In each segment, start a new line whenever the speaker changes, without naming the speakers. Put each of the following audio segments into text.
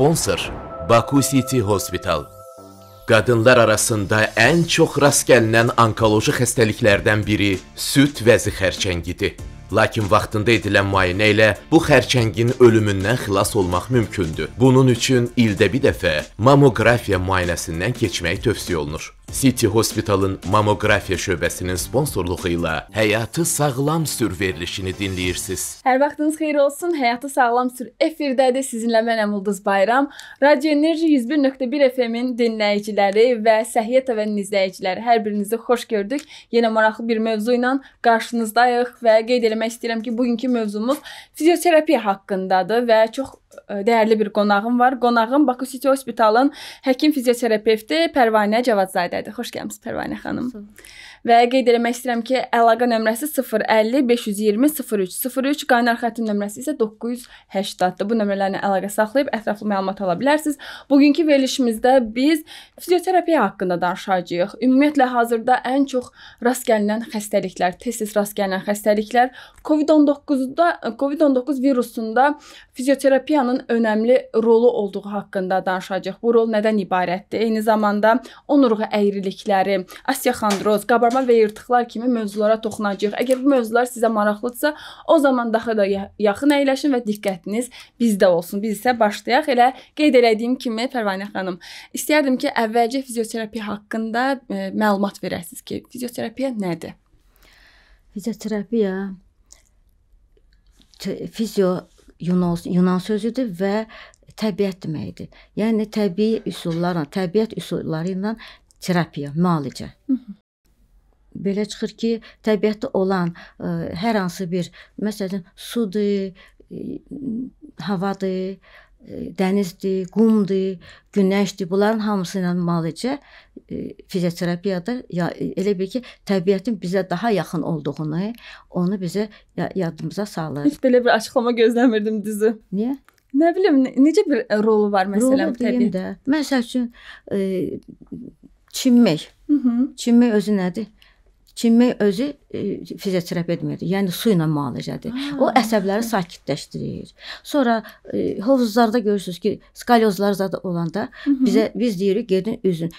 Sponsor Baku City Hospital Qadınlar arasında ən çox rast gəlinən onkoloji xəstəliklərdən biri süd vəzi xərçəngidir. Lakin vaxtında edilən müayinə ilə bu xərçəngin ölümündən xilas olmaq mümkündür. Bunun üçün ildə bir dəfə mamoqrafiya müayinəsindən keçmək tövsiyə olunur. City Hospital'ın mamografiya şöbəsinin sponsorluğu ilə Həyatı Sağlam Sür verilişini dinləyirsiniz. Hər vaxtınız xeyir olsun. Həyatı Sağlam Sür efirdədir. Sizinlə mənəm Ulduz Bayram. Radio Enerji 101.1 FM-in dinləyiciləri və Səhiyyə TV-nin izləyiciləri hər birinizi xoş gördük. Yenə maraqlı bir mövzu ilə qarşınızdayıq və qeyd etmək istəyirəm ki, bugünkü mövzumuz fizioterapiya haqqındadır və çox dəyərli bir qonağım var. Qonağım Baku City Hospitalın həkim fizioterapevti Pərvanə Cavadzadədir. Xoş gəlmisiniz Pərvanə xanım. Və qeyd etmək istəyirəm ki, əlaqə nömrəsi 050 520 03 03, qaynar xəttin nömrəsi isə 980-dır. Bu nömrələrlə əlaqə saxlayıb ətraflı məlumat ala bilərsiniz. Bugünkü verilişimizdə biz fizioterapiya haqqında danışacağıq. Ümumiyyətlə hazırda ən çox rast gəlinən xəstəliklər, tez-tez rast gəlinən xəstəliklər COVID-19-da COVID-19 virusunda fizioterapiyanın önəmli rolu olduğu haqqında danışacağıq. Bu rol nədən ibarətdir? Eyni zamanda onurğa əyrilikləri, osteoxondroz, qabarma və yırtıqlar kimi mövzulara toxunacağıq. Əgər bu mövzular sizə maraqlıdsa, o zaman daha da yaxın əyləşin və diqqətiniz bizdə olsun. Biz isə başlayaq. Elə qeyd elədiyim kimi Pərvanə xanım, istərdim ki, əvvəlcə fizioterapiya haqqında e, məlumat verəsiniz ki, fizioterapiya nədir? Fizioterapiya
fizio Yunan, Yunan sözüdür və təbiət deməkdir. Yəni təbii üsullarla, təbiət üsulları ilə terapiya, müalicə. Hı -hı. Belə çıxır ki, təbiətdə olan ə, e, hər hansı bir, məsələn, sudur, ə, e, havadır, dənizdir, qumdur, günəşdir. Bunların hamısı ilə müalicə e, fizioterapiyada ya, e, elə bil ki, təbiətin bizə daha yaxın olduğunu, onu bizə yadımıza salır. Heç
belə bir açıqlama gözləmirdim düzü. Niyə?
Nə bilim, necə bir rolu var məsələn təbiətdə? Məsəl üçün e, çimmək. Hı -hı. Çimmək özü nədir? Kimmək özü e, fizioterapiya deməkdir. Yəni su ilə müalicədir. Ha, o əsəbləri sakitləşdirir. Sonra e, hovuzlarda görürsüz ki, skaliozlar zad olanda Hı -hı. bizə biz deyirik gedin üzün.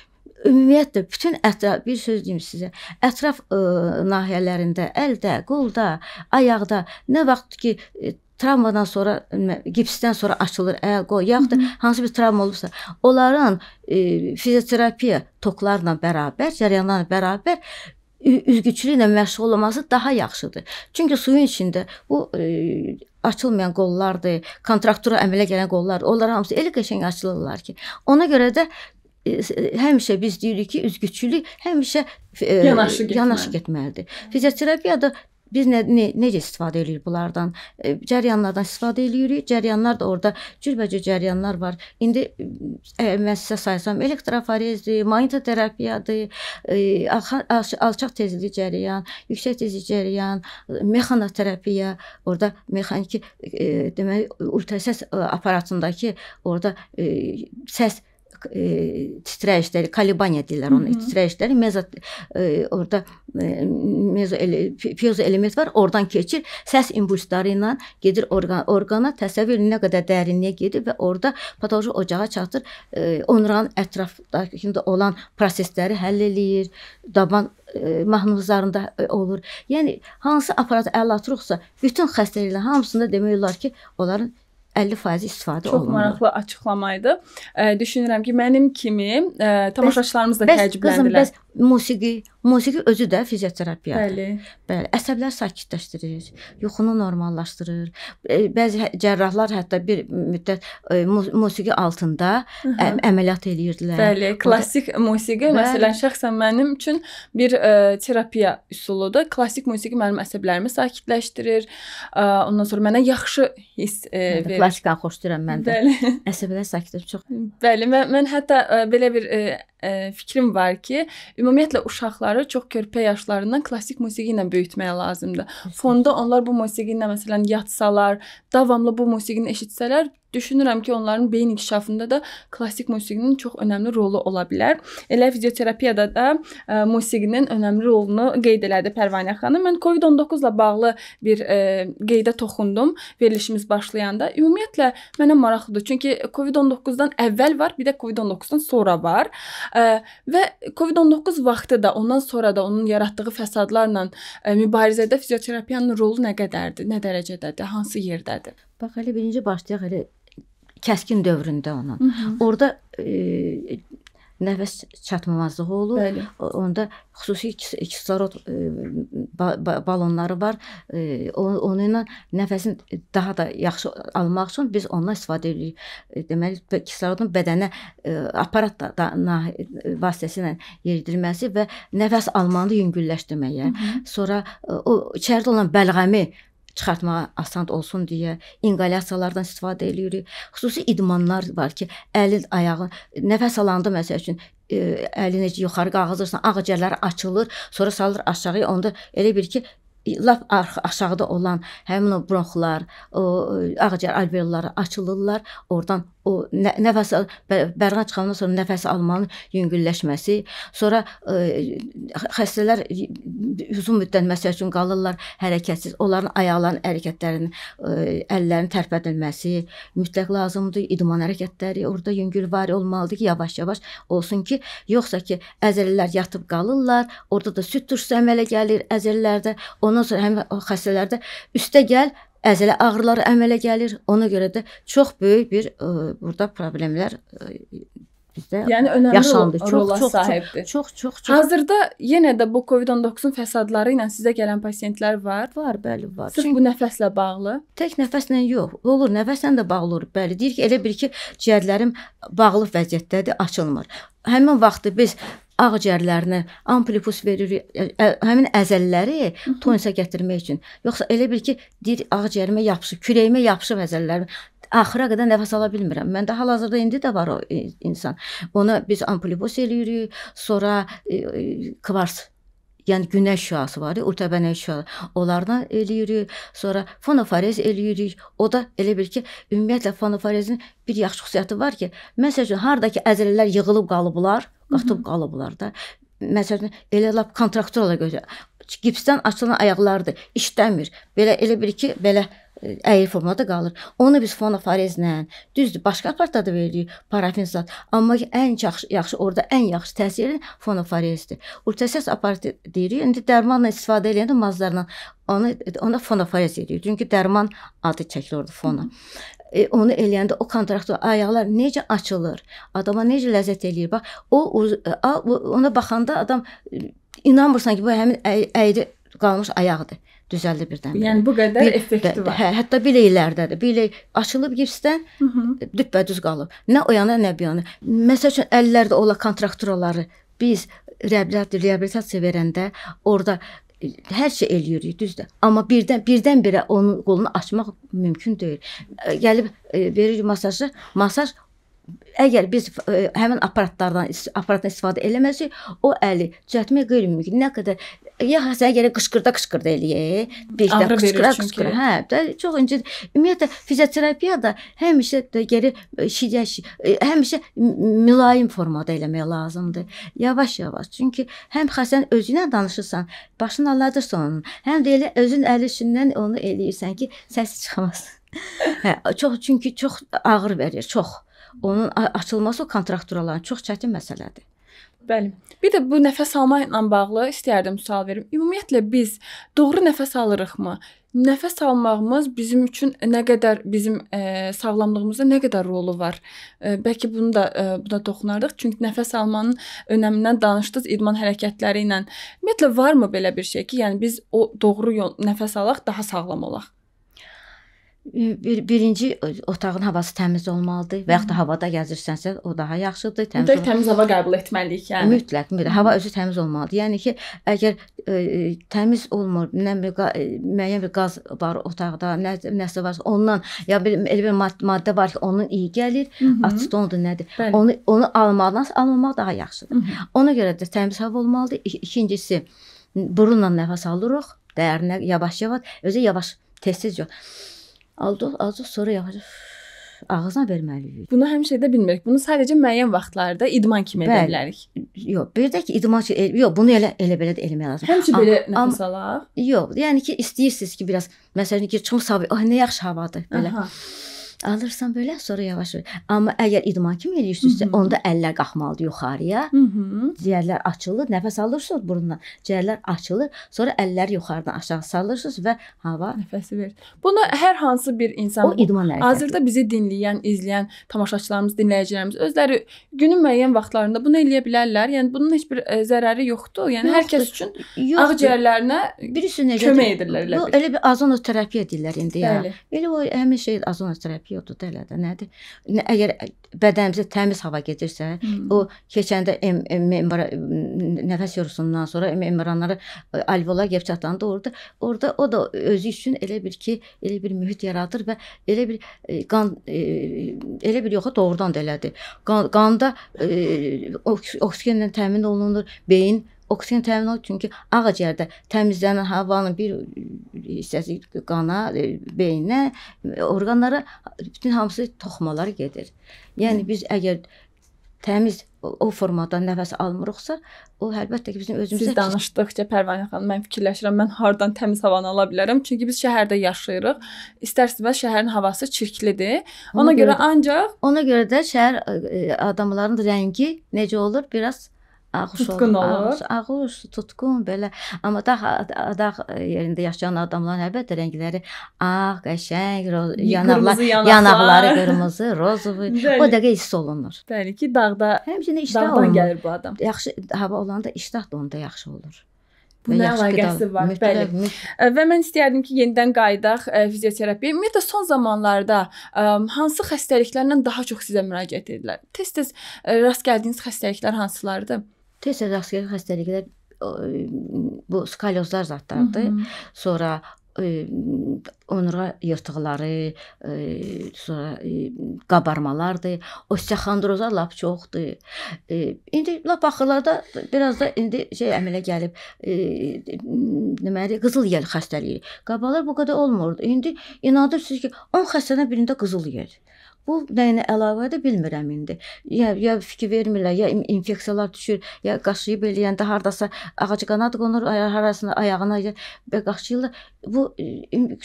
Ümumiyyətlə bütün ətraf bir söz deyim sizə. Ətraf e, nahiyələrində, əldə, qolda, ayaqda nə vaxt ki e, travmadan sonra gipsdən sonra açılır əl, qol, yaxud da hansı bir travma olubsa, onların e, fizioterapiya toklarla bərabər, cərəyanlarla bərabər üzgüçülüklə məşğul olması daha yaxşıdır. Çünki suyun içində bu e, açılmayan qollardır, kontraktura əmələ gələn qollar, onlar hamısı elə qəşəng açılırlar ki, ona görə də e, e, həmişə biz deyirik ki, üzgüçülük həmişə e, yanaşı, getməli. yanaşı getməlidir. Fizioterapiya da Biz nə, ne, necə istifadə eləyirik bunlardan? E, Cəryanlardan istifadə eləyirik. Cəryanlar da orada cürbəcür cəryanlar var. İndi əgər e, mən sizə saysam, elektroforezdir, manita terapiyadır, e, alçaq tezlikli cəryan, yüksək tezlikli cəryan, mexanoterapiya, orada mexaniki deməli ultrasəs aparatındakı orada səs e, titrəyişləri, kalibaniya deyirlər ona, titrəyişləri mezo e, orada e, mezo ele, piezo element var, oradan keçir, səs impulsları ilə gedir orqan, orqana, təsəvvür nə qədər dərinliyə gedir və orada patoloji ocağa çatır, e, onurğanın ətrafdakında olan prosesləri həll eləyir, daban e, mahnılarında e, olur. Yəni hansı aparat əl atırıqsa, bütün xəstəliklərin hamısında demək olar ki, onların 50% istifadə Çox olunur. Çox maraqlı
açıqlama idi. E, düşünürəm ki, mənim kimi e, tamaşaçılarımız da bəs, təəccübləndilər. Qızım,
bəs Musiqi, musiqi özü də fizioterapiyadır. Bəli. Bəli, əsəblər sakitləşdirir, yuxunu normallaşdırır. E, bəzi hə, cərrahlar hətta bir müddət e, musiqi altında Hı -hı. əməliyyat eləyirdilər. Bəli, klassik
da... musiqi Bəli. məsələn şəxsən mənim üçün bir ə, e, terapiya üsuludur. Klassik musiqi mənim əsəblərimi sakitləşdirir. Ə, ondan sonra mənə yaxşı hiss ə, mən verir. Klassikanı xoşlayıram mən də. Bəli. Əsəblər sakitləşir çox. Bəli, mən, mən hətta ə, belə bir ə, e, fikrim var ki, ümumiyyətlə uşaqları çox körpə yaşlarından klassik musiqi ilə böyütmək lazımdır. Fonda onlar bu musiqi ilə məsələn yatsalar, davamlı bu musiqini eşitsələr, düşünürəm ki, onların beyin inkişafında da klassik musiqinin çox önəmli rolu ola bilər. Elə fizioterapiyada da ə, e, musiqinin önəmli rolunu qeyd elədi Pərvanə xanım. Mən COVID-19 ilə bağlı bir ə, e, qeydə toxundum verilişimiz başlayanda. Ümumiyyətlə mənə maraqlıdır. Çünki COVID-19-dan əvvəl var, bir də COVID-19-dan sonra var. Ə, e, və COVID-19 vaxtı da, ondan sonra da onun yaratdığı fəsadlarla ə, mübarizədə fizioterapiyanın rolu nə qədərdir, nə dərəcədədir, hansı yerdədir?
Bax elə birinci başlayaq elə kəskin dövründə onun. Hı -hı. Orda e, nəfəs çatmamazlığı olur. Bəli. Onda xüsusi kislorod e, ba ba balonları var. E, onu ilə nəfəsin daha da yaxşı almaq üçün biz ondan istifadə edirik. E, deməli, kislorodun bədənə e, aparat da, da nah, e, vasitəsilə yeridilməsi və nəfəs almanı yüngülləşdirməyə, Hı -hı. sonra e, o içəridə olan bəlğəmi çıxartmağa asan olsun deyə inqalyasiyalardan istifadə eləyirik. Xüsusi idmanlar var ki, əli, ayağı nəfəs alanda məsəl üçün ə, e, əli necə yuxarı qaldırırsan, ağciyərləri açılır, sonra salır aşağıya, onda elə bir ki lap aşağıda olan həmin o bronxlar, o ağciyər alveolları açılırlar, oradan o nə, nəfəs bərğa çıxandan sonra nəfəs almanın yüngülləşməsi, sonra ə, e, xəstələr uzun müddət məsəl üçün qalırlar hərəkətsiz. Onların ayaqlarının hərəkətlərinin, e, əllərinin tərpədilməsi mütləq lazımdır. İdman hərəkətləri orada yüngülvari olmalıdır ki, yavaş-yavaş olsun ki, yoxsa ki əzələlər yatıb qalırlar, orada da süt turşusu əmələ gəlir əzələlərdə. Ondan sonra həmin xəstələrdə üstə gəl əzələ ağrıları əmələ gəlir. Ona görə də çox böyük bir ə, e, burada problemlər ə, e, bizdə yəni önəmli yaşandı. Çox çox, sahibdir. çox çox çox. Hazırda
yenə də bu COVID-19-un fəsadları ilə sizə gələn pasiyentlər var? Var, bəli, var. Sırf Çünki, bu nəfəslə bağlı? Tək nəfəslə yox. Olur, nəfəslə də bağlı olur. Bəli, deyir ki, elə bir ki,
ciyərlərim bağlı vəziyyətdədir, açılmır. Həmin vaxtı biz ağciyərlərinə amplifus verir, ə, həmin əzəlləri tonusa gətirmək üçün. Yoxsa elə bil ki, deyir ağciyərimə yapışıb, kürəyimə yapışıb əzəllərim axıra qədər nəfəs ala bilmirəm. Məndə hal-hazırda indi də var o insan. Ona biz amplifus eləyirik, sonra e, kvars yəni günəş şüası var, o təbənək şüası. Onlardan eləyirik. Sonra fonoforez eləyirik. O da elə bir ki, ümumiyyətlə fonoforezin bir yaxşı xüsusiyyəti var ki, məsələn, hardakı əzələlər yığılıb qalıblar, qatıb qalıblar da. Məsələn, elə lap kontraktura görə Gipsdən açılan ayaqlardır, işləmir. Belə elə bir ki, belə e, əyri formada qalır. Onu biz fonoforezlə, düzdür, başqa apartada veririk parafin zat, amma ən yaxşı, yaxşı orada ən yaxşı təsiri fonoforezdir. Ultrasəs aparatı deyirik. İndi dərmanla istifadə edəndə mazlarla ona ona fonoforez deyirik. Çünki dərman adı çəkilir orada fona. E, onu eləyəndə o kontraktor ayaqlar necə açılır? Adama necə ləzzət eləyir? Bax, o, o ona baxanda adam inanmırsan ki, bu həmin əyri qalmış ayaqdır düzəldi birdən. -birə. Yəni bu qədər bir, effekti var. Hə, hətta biləklərdədir. Bilək açılıb gipsdən düppədüz qalıb. Nə o yana, nə bu yana. Məsəl üçün əllərdə olan kontrakturaları biz reabilitasiya verəndə orada e, hər şey eləyirik, düzdür. Amma birdən birdən-birə onun qolunu açmaq mümkün deyil. E, gəlib e, verir masajı, masaj Əgər biz ə, e, həmin aparatlardan aparatdan istifadə eləməsək, o əli cəhdmə qeyri-mümkün. Nə qədər ya sən gələ qışqırda qışqırda eləyə, bir də qışqıra qışqıra. Hə, də çox incə. Ümumiyyətlə fizioterapiyada həmişə də geri e, şiddət e, həmişə mülayim formada eləmək lazımdır. Yavaş-yavaş. Çünki həm xəsən özünə danışırsan, başını aldadırsan onun, həm də elə özün əli üstündən onu eləyirsən ki, səsi çıxmasın. hə, çox çünki çox ağır verir, çox
onun açılması o
kontrakturaların çox çətin məsələdir.
Bəli. Bir də bu nəfəs alma ilə bağlı istərdim sual verim. Ümumiyyətlə biz doğru nəfəs alırıqmı? Nəfəs almağımız bizim üçün nə qədər bizim e, sağlamlığımızda nə qədər rolu var? E, bəlkə bunu da e, buna toxunardıq. Çünki nəfəs almanın önəmindən danışdınız idman hərəkətləri ilə. Ümumiyyətlə varmı belə bir şey ki, yəni biz o doğru yol nəfəs alaq, daha sağlam olaq?
bir, birinci otağın havası təmiz olmalıdır və ya da havada gəzirsənsə o daha yaxşıdır. Təmiz mütləq təmiz hava
qəbul etməliyik, yəni. Mütləq,
mütləq hava özü təmiz olmalıdır. Yəni ki, əgər ə, təmiz olmur, nə bir müəyyən bir qaz var otaqda, nə nəsə varsa ondan ya bir elə bir mad maddə var ki, onun iyi gəlir, asetondur nədir? Bəli. Onu onu almaqdan almamaq daha yaxşıdır. Hı -hı. Ona görə də təmiz hava olmalıdır. İ ikincisi burunla nəfəs alırıq, dəyərinə yavaş-yavaş, özü yavaş, tez-tez yox. -tez Aldı, azı sonra yavaşca ağzına verməliyik. Bunu həmişə də bilmirik. Bunu sadəcə müəyyən vaxtlarda idman kimi edə bilərik. Yox, bir də ki, idman ki, yox, bunu elə elə belə də eləmək lazımdır. Həmişə belə am, nəfəs alaq. Yox, yəni ki, istəyirsiniz ki, biraz məsələn ki, çıxım sabah, ay nə yaxşı havadır belə. Aha. Alırsan belə, sonra yavaş. Amma əgər idman kimi eləyirsizsə, onda əllər qalxmalıdır yuxarıya. Ciyərlər açılır, nəfəs alırsınız burundan. Ciyərlər açılır, sonra əlləri yuxarıdan aşağı salırsınız və hava nəfəsi
verir. Bunu hər hansı bir insan o idman hərəkəti. Hazırda bizi dinləyən, izləyən tamaşaçılarımız, dinləyicilərimiz özləri günün müəyyən vaxtlarında bunu eləyə bilərlər. Yəni bunun heç bir e, zərəri yoxdur. Yəni yoxdur. hər kəs üçün yoxdur. ağ ciyərlərinə birisi necə kömək edirlər elə bil. Bu
elə bir azonoterapiya deyirlər indi ya. Bəli. Elə o həmin şey azonoterapiya periodu da elədir. Nədir? Nə, əgər bədənimizə təmiz hava gedirsə, hmm. o keçəndə nəfəs yorusundan sonra membranları e, alveolar gəlib çatanda orada orada o da özü üçün elə bir ki, elə bir mühit yaradır və elə bir e, qan e, elə bir yoxa doğrudan da elədir. Qan, qanda oksigenlə təmin olunur, beyin oksigen təmin olunur çünki ağciyərdə təmizlənən havanın bir e, hissəsi qana, e, beyinə, e, orqanlara bütün hamısı toxumalar gedir. Yəni biz əgər təmiz o formada nəfəs almırıqsa, o əlbəttə ki bizim özümüzə Siz danışdıqca
Pərvanə xanım, mən fikirləşirəm, mən hardan təmiz havanı ala bilərəm? Çünki biz şəhərdə yaşayırıq. İstər-istəməz şəhərin havası çirklidir. Ona, ona görə, görə ancaq ona görə də şəhər adamların rəngi necə olur? Biraz ağış tutqun olur. Ağış,
ağış, tutqun belə. Amma dağ dağ yerində yaşayan adamların əlbəttə rəngləri ağ, qəşəng, yanaqlar, yanaqları qırmızı, rozovu. O dəqiqə hiss olunur. Bəli ki, dağda həmçinin iştah olunur. gəlir bu adam. Yaxşı hava olanda iştah da onda yaxşı olur. Bu nə əlaqəsi var? Mütləq, bəli.
Mütləq. Və mən istəyərdim ki, yenidən qayıdaq fizioterapiya. Ümumiyyətlə son zamanlarda ə, hansı xəstəliklərlə daha çox sizə müraciət edirlər? Tez-tez rast gəldiyiniz xəstəliklər hansılardır? Tez-tez aksil xəstəliklər
bu skaliozlar
zatlardır. Hı
-hı. Sonra ə, e, onura yırtıqları, ə, e, sonra ə, e, qabarmalardır. Osteoxondroza lap çoxdur. Ə, indi lap axırlarda biraz da indi şey əmələ gəlib, ə, deməli qızıl yel xəstəliyi. Qabalar bu qədər olmurdu. İndi inanırsınız ki, 10 xəstədən birində qızıl yel. Bu nəyinə əlavədir bilmirəm indi. Ya ya fikir vermirlər, ya infeksiyalar düşür, ya qaşıyıb eləyəndə yəni hardasa ağac qanad qonur, harasına ayağına və qaşıyırlar. Bu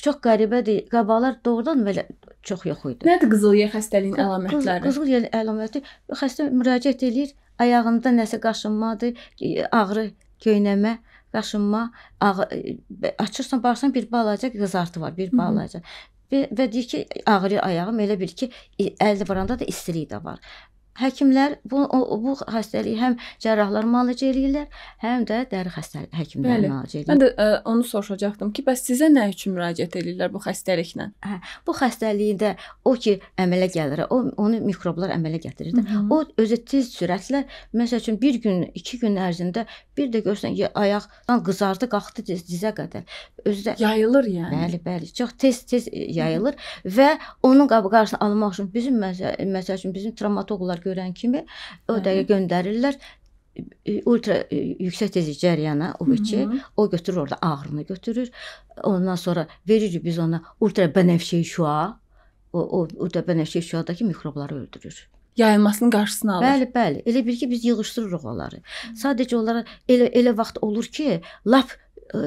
çox qəribədir. Qabalar doğrudan belə çox yox idi. Nədir qızılyə xəstəliyin əlamətləri? Qızılyə əlaməti xəstə müraciət eləyir, ayağında nəsə qaşınmadır, ağrı, göynəmə, qaşınma, ağı, açırsan, baxsan bir balaca qızartı var, bir balaca. Hı -hı. Və, və deyir ki, ağrı ayağım elə bil ki, əldə vuranda da istilik də var həkimlər bu o, bu xəstəliyi həm cərrahlar müalicə eləyirlər, həm də dəri xəstə
həkimləri Bəli. müalicə eləyirlər. Mən də ə, e, onu soruşacaqdım ki, bəs sizə nə üçün müraciət eləyirlər bu xəstəliklə? Hə, bu xəstəliyində o ki, əmələ gəlir, o onu mikroblar
əmələ gətirir də. Hı mhm. -hı. O özü tez sürətlə, məsəl üçün 1 gün, 2 gün ərzində bir də görsən ki, ayaqdan qızardı, qalxdı diz, dizə qədər. Özü də yayılır yəni. Bəli, bəli, çox tez-tez mhm. yayılır Hı -hı. və onun qarşısını almaq üçün bizim məsəl, məsəl üçün bizim travmatoloqlar görən kimi o hə. dəqiqə göndərirlər ultra yüksək tezlik cərəyana UV2, o götürür orada ağrını götürür. Ondan sonra veririk biz ona ultra bənövşəyi şüa. O, o ultra bənövşəyi şüadakı mikrobları öldürür yayılmasının qarşısını alır. Bəli, bəli. Elə bir ki biz yığışdırırıq onları. Sadəcə onlara elə elə vaxt olur ki, lap ə,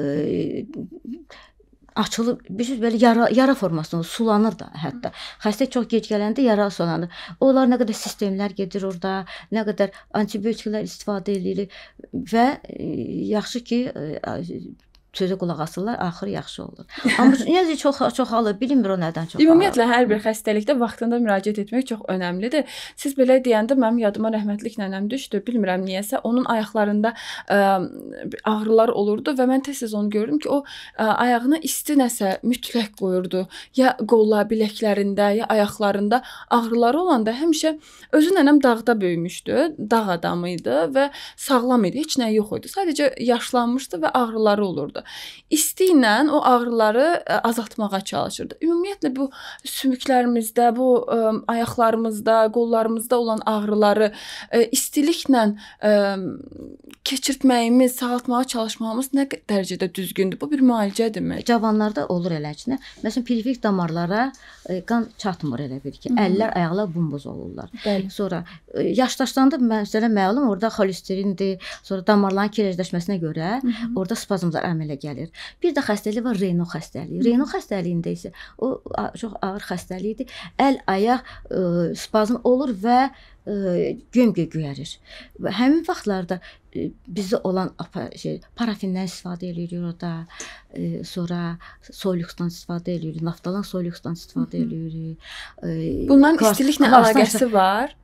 açılıb bilirsiniz belə yara, yara formasında sulanır da hətta. Xəstə çox gec gələndə yara sulanır. Onlar nə qədər sistemlər gedir orada, nə qədər antibiotiklər istifadə edilir və e, yaxşı ki e, sözə qulaq asırlar, axır yaxşı olur. Amma necə çox çoxalır, bilmir o nədən çoxalır. Ümumiyyətlə hər bir
xəstəlikdə vaxtında müraciət etmək çox əhəmilidir. Siz belə deyəndə mənim yadıma rəhmətlik nənəm düşdü. Bilmirəm niyəsə onun ayaqlarında ə, ağrılar olurdu və mən tez-tez onu gördüm ki, o ə, ayağına isti nəsə mütləq qoyurdu. Ya qolla, biləklərində, ya ayaqlarında ağrıları olanda həmişə özü nənəm dağda böyümüşdü, dağ adamı idi və sağlam idi, heç nə yox idi. Sadəcə yaşlanmışdı və ağrıları olurdu çalışırdı. İsti ilə o ağrıları e, azaltmağa çalışırdı. Ümumiyyətlə bu sümüklərimizdə, bu ə, e, ayaqlarımızda, qollarımızda olan ağrıları ə, e, istiliklə ə, keçirtməyimiz, sağaltmağa çalışmamız nə dərəcədə düzgündür? Bu bir müalicədirmi? Cavanlarda olur eləcinə.
Məsələn, perifik damarlara ə, qan çatmır elə bir ki, Hı -hı. əllər, ayaqlar bumbuz olurlar. Bəli. Sonra ə, yaşdaşlandı məsələ məlum, orada xolesterindir, sonra damarların kirəcləşməsinə görə Hı -hı. orada spazmlar əmələ elə gəlir. Bir də xəstəlik var Reno xəstəliyi. Reno xəstəliyində isə o çox ağır xəstəlikdir. Əl, ayaq ə, spazm olur və gömgö göyərir. Və həmin vaxtlarda bizdə olan şey, parafindən istifadə eləyirik orada. E, sonra solyuksdan istifadə eləyirik, naftalan solyuksdan istifadə eləyirik. E, Bunların istiliklə əlaqəsi var?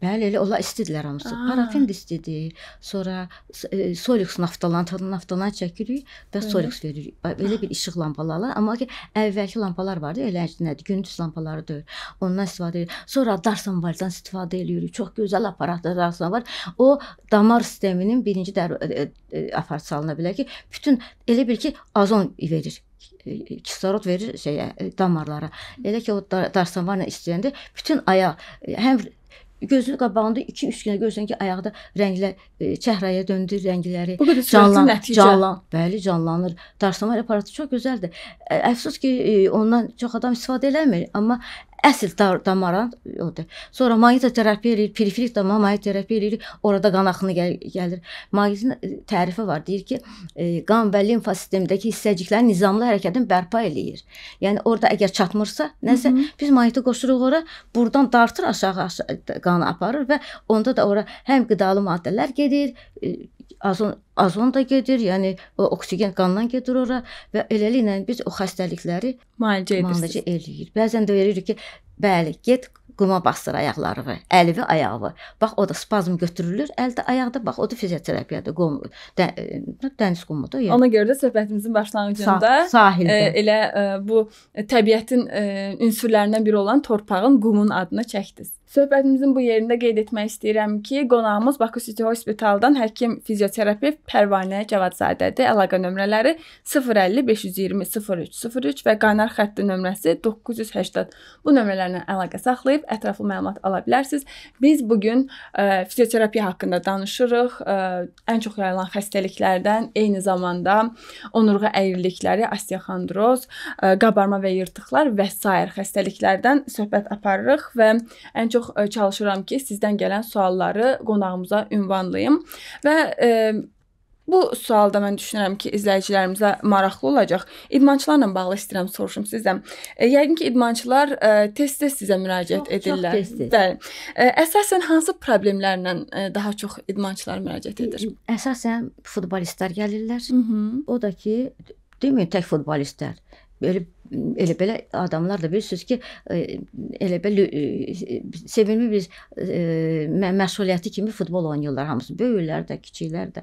Bəli, elə onlar istidilər hamısı. Parafin də istidi. Sonra e, Solix naftalan, naftalan çəkirik və Solix veririk. Belə bir işıq lampaları, amma ki əvvəlki lampalar vardı, elə nədir? Gündüz lampaları deyil. Ondan istifadə edirik. Sonra darsan vardan istifadə edirik. Çox gözəl aparatlar darsan var. O damar sisteminin birinci dər e, e, e apar salına bilər ki, bütün elə bil ki azon verir e, e, kislorod verir şeyə damarlara. Elə ki o darsanvarla istəyəndə bütün ayaq həm gözünün qabağında 2-3 günə görsən ki, ayaqda rənglər e, çəhraya döndü, rəngləri canlan, canlan, bəli, canlanır. Darsama aparatı çox gözəldir. Əfsus ki, e, ondan çox adam istifadə eləmir, amma Əsl damaran odur. Sonra maqnit terapiya eləyir, periferik dama maqnit terapiya eləyir, orada qan axını gəl gəlir. Maqnitin e, tərifi var. Deyir ki, e, qan və limfa sistemindəki hissəciklərin nizamlı hərəkətini bərpa eləyir. Yəni orada əgər çatmırsa, nəsə Hı -hı. biz maqniti qoşuruq ora, burdan dartır aşağı, aşağı qanı aparır və onda da ora həm qidalı maddələr gedir, e, azon azon da gedir, yəni o oksigen qandan gedir ora və eləliklə biz o xəstəlikləri müalicə, müalicə edirik. Bəzən də veririk ki, bəli, get quma basdır ayaqlarını, əlivi ayağı. Bax o da spazm götürülür, əldə ayaqda bax o da fizioterapiyadır, qum də,
e, dəniz qumudur. Yəni. Ona görə də söhbətimizin başlanğıcında Sa sahildə. Ə, e, elə ə, e, bu təbiətin ə, ünsürlərindən biri olan torpağın qumun adını çəkdiniz. Söhbətimizin bu yerində qeyd etmək istəyirəm ki, qonağımız Baku City Hospitaldan həkim fizioterapevt Pərvanə Cavadzadədir. Əlaqə nömrələri 050 520 0303 və qaynar xətti nömrəsi 980. Bu nömrələrlə əlaqə saxlayıb ətraflı məlumat ala bilərsiniz. Biz bu gün e, fizioterapiya haqqında danışırıq. Ə, e, ən çox yayılan xəstəliklərdən eyni zamanda onurğa əyrilikləri, osteoxondroz, ə, e, qabarma və yırtıqlar və sair xəstəliklərdən söhbət aparırıq və ən çox çox e, çalışıram ki, sizdən gələn sualları qonağımıza ünvanlayım və e, Bu sualda mən düşünürəm ki, izləyicilərimizə maraqlı olacaq. İdmançılarla bağlı istəyirəm soruşum sizdən. E, yəqin ki, idmançılar e, tez-tez sizə müraciət çox, edirlər. Çox tez -tez. Bəli. E, əsasən hansı problemlərlə e, daha çox idmançılar müraciət edir? E, əsasən
futbolistlər gəlirlər. Hı -hı. O da ki, demir tək futbolistlər. Elə elə belə adamlar da bilirsiniz ki, e, elə belə e, sevimli bir e, mə məsuliyyəti kimi futbol oynayırlar hamısı, böyüklər də, kiçiklər də.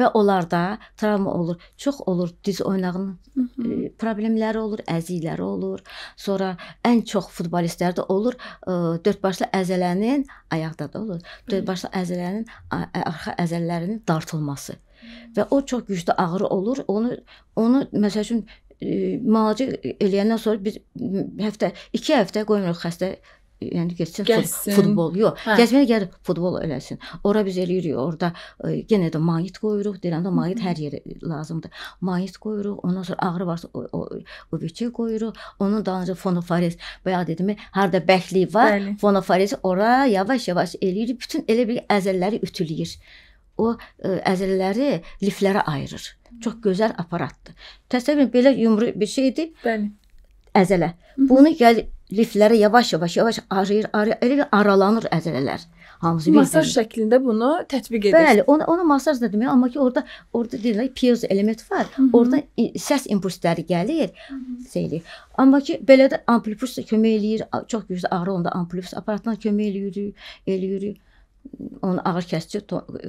Və onlarda travma olur, çox olur diz oynağının Hı -hı. problemləri olur, əzikləri olur. Sonra ən çox futbolistlərdə olur dördbaşlı əzələnin ayaqda da olur. Dördbaşlı əzələnin arxa əzələlərinin dartılması hmm. və o çox güclü ağrı olur. Onu onu məsəl üçün müalicə eləyəndən sonra biz həftə 2 həftə qoymuruq xəstə yəni getsin Gəlsin. futbol. Yox, hə. gəzməyə gəlir futbol eləsin. Ora biz eləyirik, orada e, yenə də mayit qoyuruq. Deyirəm də mayit hər yerə lazımdır. Mayit qoyuruq, ondan sonra ağrı varsa UVC qoyuruq. Onun dalınca fonoforez, bayaq dedim, harda bəklik var, Bəli. fonoforez ora yavaş-yavaş eləyir, bütün elə bir əzəlləri ütüləyir o ə, e, əzilləri liflərə ayırır. Çox gözəl aparatdır. Təsəvvür edin belə yumru bir şeydir. Bəli. Əzələ. Bunu gəl liflərə yavaş-yavaş yavaş arayır, arayır, elə aralanır əzələlər. Hamısı bir masaj deyil.
şəklində bunu tətbiq edir. Bəli,
ona, ona masaj da demək, amma ki orada orada deyirlər piezo element var. Hı -hı. Orada səs impulsları gəlir. Seyli. Amma ki belə də amplipuls da kömək eləyir. Çox güclü ağrı onda amplipuls aparatla kömək eləyir, eləyir onun ağır kəsici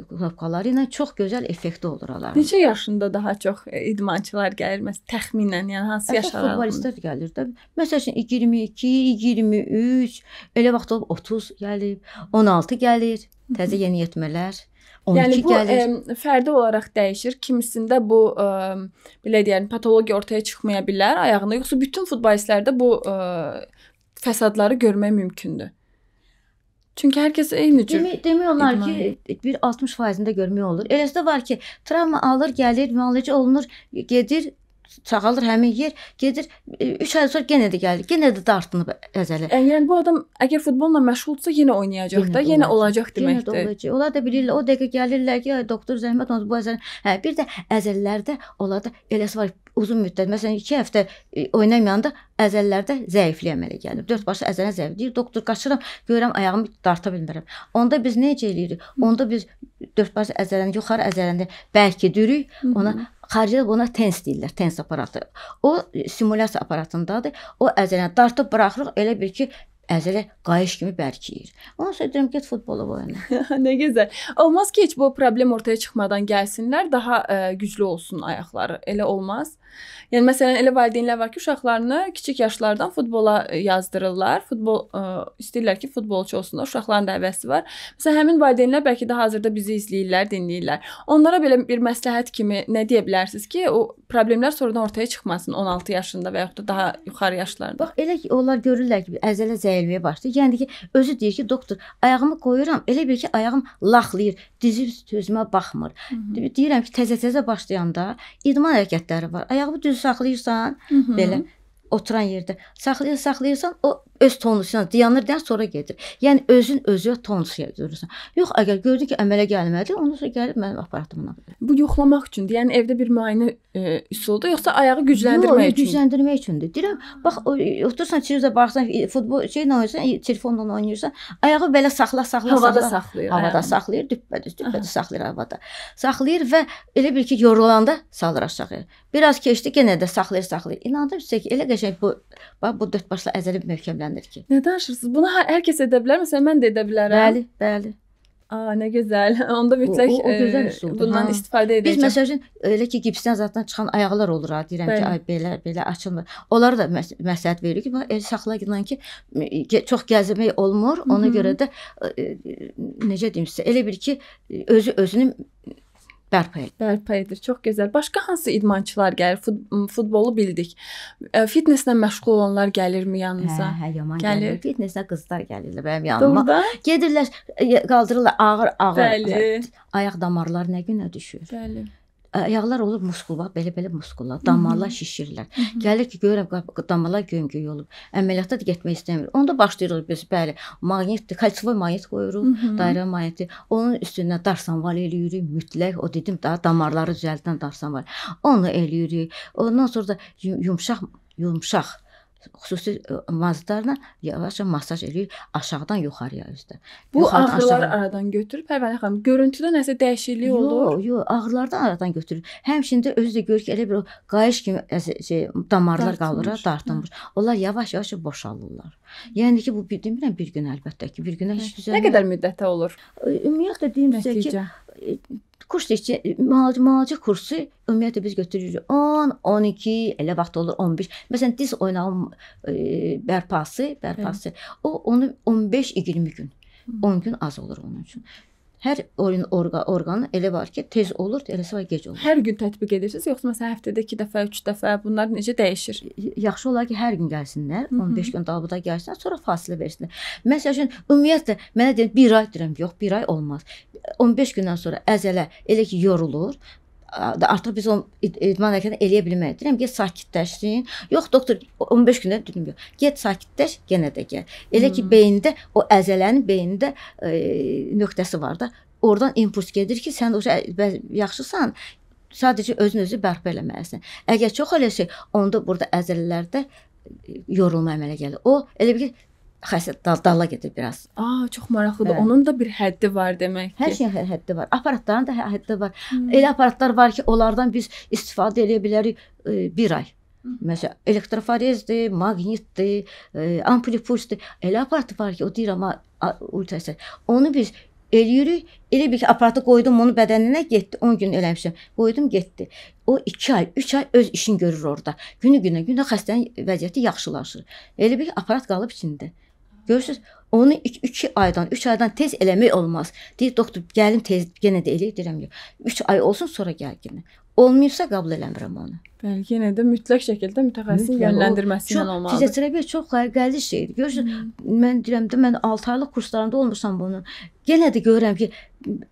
knopkaları ilə çox gözəl effekti olur onların. Neçə
yaşında daha çox e, idmançılar gəlir məs təxminən, yəni hansı yaş aralığında? Futbolistlər gəlir
də. Məsələn 22, 23, elə vaxt olub 30 gəlib, 16 gəlir, təzə yeniyetmələr.
12 yəni bu gəlir. ə, fərdi olaraq dəyişir. Kimisində bu ə, belə deyək, patologiya ortaya çıxmaya bilər ayağında, yoxsa bütün futbolistlərdə bu ə, e, fəsadları görmək mümkündür. Çünkü herkes eyni cür. Demi, demiyorlar idman. ki bir 60 faizində görmək olur. Eləsi də var ki, travma
alır, gəlir, müalicə olunur, gedir, sağalır həmin yer, gedir 3 e, ay sonra yenə də gəlir. Yenə də dartınıb əzəli. E, yəni bu adam əgər futbolla məşğulsa yenə oynayacaq yenə da, yenə olacaq, olacaq deməkdir. Yenə də olacaq. Onlar da bilirlər, o dəqiqə gəlirlər ki, doktor zəhmət olmaz bu əzəli. Hə, bir də əzəllərdə onlarda eləsi var uzun müddət, məsələn 2 həftə e, oynamayanda əzəllərdə zəiflik əmələ gəlir. Dörd başı əzələ zəif deyir. Doktor qaçıram, görürəm ayağımı darta bilmirəm. Onda biz necə eləyirik? Onda biz dörd başı əzələni yuxarı əzələni bərkidirik. Ona xaricdə buna tens deyirlər, tens aparatı. O e, simulyasiya aparatındadır. O əzələni dartıb buraxırıq elə bir ki, əzələ qayış kimi bərkiyir. Ona görə deyirəm get futbola oyna.
nə gözəl. Olmaz ki heç bu problem ortaya çıxmadan gəlsinlər, daha ə, e, güclü olsun ayaqları. Elə olmaz. Yəni məsələn elə valideynlər var ki, uşaqlarını kiçik yaşlardan futbola e, yazdırırlar. Futbol ə, e, istəyirlər ki, futbolçu olsunlar. Uşaqların da həvəsi var. Məsələn həmin valideynlər bəlkə də hazırda bizi izləyirlər, dinləyirlər. Onlara belə bir məsləhət kimi nə deyə bilərsiniz ki, o problemlər sonradan ortaya çıxmasın 16 yaşında və yaxud da daha yuxarı yaşlarda.
Bax elə ki, onlar görürlər ki, əzələ zəifləyə başlayır. Yəni ki, özü deyir ki, doktor, ayağımı qoyuram, elə bil ki, ayağım laxlayır, dizim üstü özümə baxmır. Hı -hı. Deyirəm ki, təzə-təzə başlayanda idman hərəkətləri var. Ayaq Ayağı düz saxlayırsan, Hı -hı. belə oturan yerdə saxlayır, saxlayırsan, o öz tonusuna dayanırdan sonra gedir. Yəni özün özü tonusuna görürsən.
Yox, əgər gördü ki, əmələ gəlmədi, ondan sonra gəlib mənim aparatımla. Bu yoxlamaq üçündür. Yəni evdə bir müayinə e, üsuludur, yoxsa ayağı gücləndirmək Yo, üçün?
Gücləndirmək üçündür. Deyirəm, bax otursan televizora baxsan, e, futbol şeylə oynayırsan, e, telefonla oynayırsan, ayağı belə saxla, saxla, havada saxla, saxlayır. Havada ayağını. Hə. saxlayır, düpbədüz, düpbədüz saxlayır havada. Saxlayır və elə bil ki, yorulanda salır aşağıya. Biraz keçdi, yenə də saxlayır, saxlayır. İnandım sizə ki, elə şey bu bax bu dörd başlı əzəli möhkəmlənir ki.
Nə danışırsınız? Bunu hər, hər kəs edə bilər, məsələn mən də edə bilərəm. Bəli, bəli. Aa, nə gözəl. Onda mütləq o, o, o gözəl üsuldur. E, bundan ha. istifadə edəcəm. Biz
məsələn elə ki gipsdən zətdən çıxan ayaqlar olur ha, deyirəm Bəli. ki, ay belə belə açılmır. Onlara da məs məsləhət veririk ki, el saxlayılan ki, çox gəzmək olmur. Ona Hı -hı. görə də ə, e,
e, necə deyim sizə, elə bir ki özü özünü bərpa edir. Bərpa edir. Çox gözəl. Başqa hansı idmançılar gəlir? Fut futbolu bildik. E, Fitnesslə məşğul olanlar gəlirmi yanınıza? Hə, hə, yaman gəlir. gəlir. Fitnessə qızlar gəlirlər mənim yanıma. Doğrudan? Gedirlər,
e, qaldırırlar ağır-ağır. Bəli. Ayaq damarları nə günə düşür? Bəli ayaqlar olur muskul bax belə-belə muskullar, damarlar şişirlər. Hı -hı. Gəlir ki, görürəm damarlar gömgöy olub. Əməliyyata da getmək istəmir. Onda başlayırıq biz bəli, maqnit, kalsifoy maqnit qoyuruq, Hı -hı. dairə maqniti. Onun üstünə darsanval eləyirik mütləq. O dedim daha damarları düzəldən darsanval. Onu eləyirik. Ondan sonra da yumşaq yumşaq xüsusi e, mazlarla yavaşca masaj eləyir aşağıdan yuxarıya üstə. Bu Yuxarıdan ağrıları aşağı...
aradan götürür. Pərvanə xanım, görüntüdə nəsə dəyişiklik yo, olur? Yox, yox, ağrılardan
aradan götürür. Həmçində özü də görür ki, elə bir qayış kimi şey, damarlar qalır, hə, dartınmış. Hə. Onlar yavaş-yavaş boşalırlar. Yəni ki, bu bilmirəm bir gün əlbəttə ki, bir günə hə. heç düzəlmir. Nə qədər müddətə olur? Ümumiyyətlə deyim sizə ki, kurs deyək ki, müalicə kursu ümumiyyətlə biz götürürük 10, 12, elə vaxt olur 15. Məsələn, diz oynağın e, bərpası, bərpası. Hı. O onu 15-20 gün. 10 gün az olur onun üçün. Hər oyun orqa, orqanı elə var ki, tez olur, eləsi var gec olur. Hər gün tətbiq edirsiniz, yoxsa məsələn həftədə 2 dəfə, 3 dəfə? Bunlar necə dəyişir? Yaxşı olar ki, hər gün gəlsinlər, 15 gün dalbada gəlsinlər, sonra fasilə versinlər. Məsəl üçün ümumiyyətlə mənə deyir 1 ay deyirəm, yox, 1 ay olmaz. 15 gündən sonra əzələ elə ki yorulur, artıq biz onu idman hərəkəti eləyə bilmərik. Deyirəm get sakitləşsin. Yox doktor 15 gündə dedim yox. Get sakitləş, yenə də gəl. Elə ki hmm. beyində o əzələnin beynində e, nöqtəsi var da. Oradan impuls gedir ki, sən o yaxşısan, sadəcə özün özü bərpa eləməlisən. Əgər çox eləsək, onda burada əzələlərdə e, yorulma əmələ gəlir. O elə bir xəsət dal dala gedir biraz.
Aa, çox maraqlıdır. Hə.
Onun da bir həddi var demək ki. Hər şeyin hə, həddi var. Aparatların da hə, həddi var. Hmm. Elə aparatlar var ki, onlardan biz istifadə edə bilərik e, bir ay. Hmm. Məsələn, elektroforezdir, maqnitdir, e, ampulipulsdur. Elə aparat var ki, o deyir amma ultrasəs. Onu biz eləyirik. Elə bir ki, aparatı qoydum onun bədəninə getdi. 10 gün eləmişəm. Qoydum, getdi. O 2 ay, 3 ay öz işini görür orada. Günü-günə, günə xəstənin vəziyyəti yaxşılaşır. Elə bir ki, aparat qalıb içində. Hmm. Görürsüz? Onu 2 aydan, 3 aydan tez eləmək olmaz. Deyir doktor, gəlim tez yenə də eləyir, deyirəm yox. 3 ay olsun sonra gəl yenə olmayıbsa qəbul eləmirəm onu.
Bəli, yenə də mütləq şəkildə mütəxəssis yönləndirməsi ilə olmalıdır. Fizioterapiya
çox qəliz şeydir. Görürsüz, hmm. mən deyirəm də mən 6 aylıq kurslarında olmuşam bunun. Yenə də görürəm ki,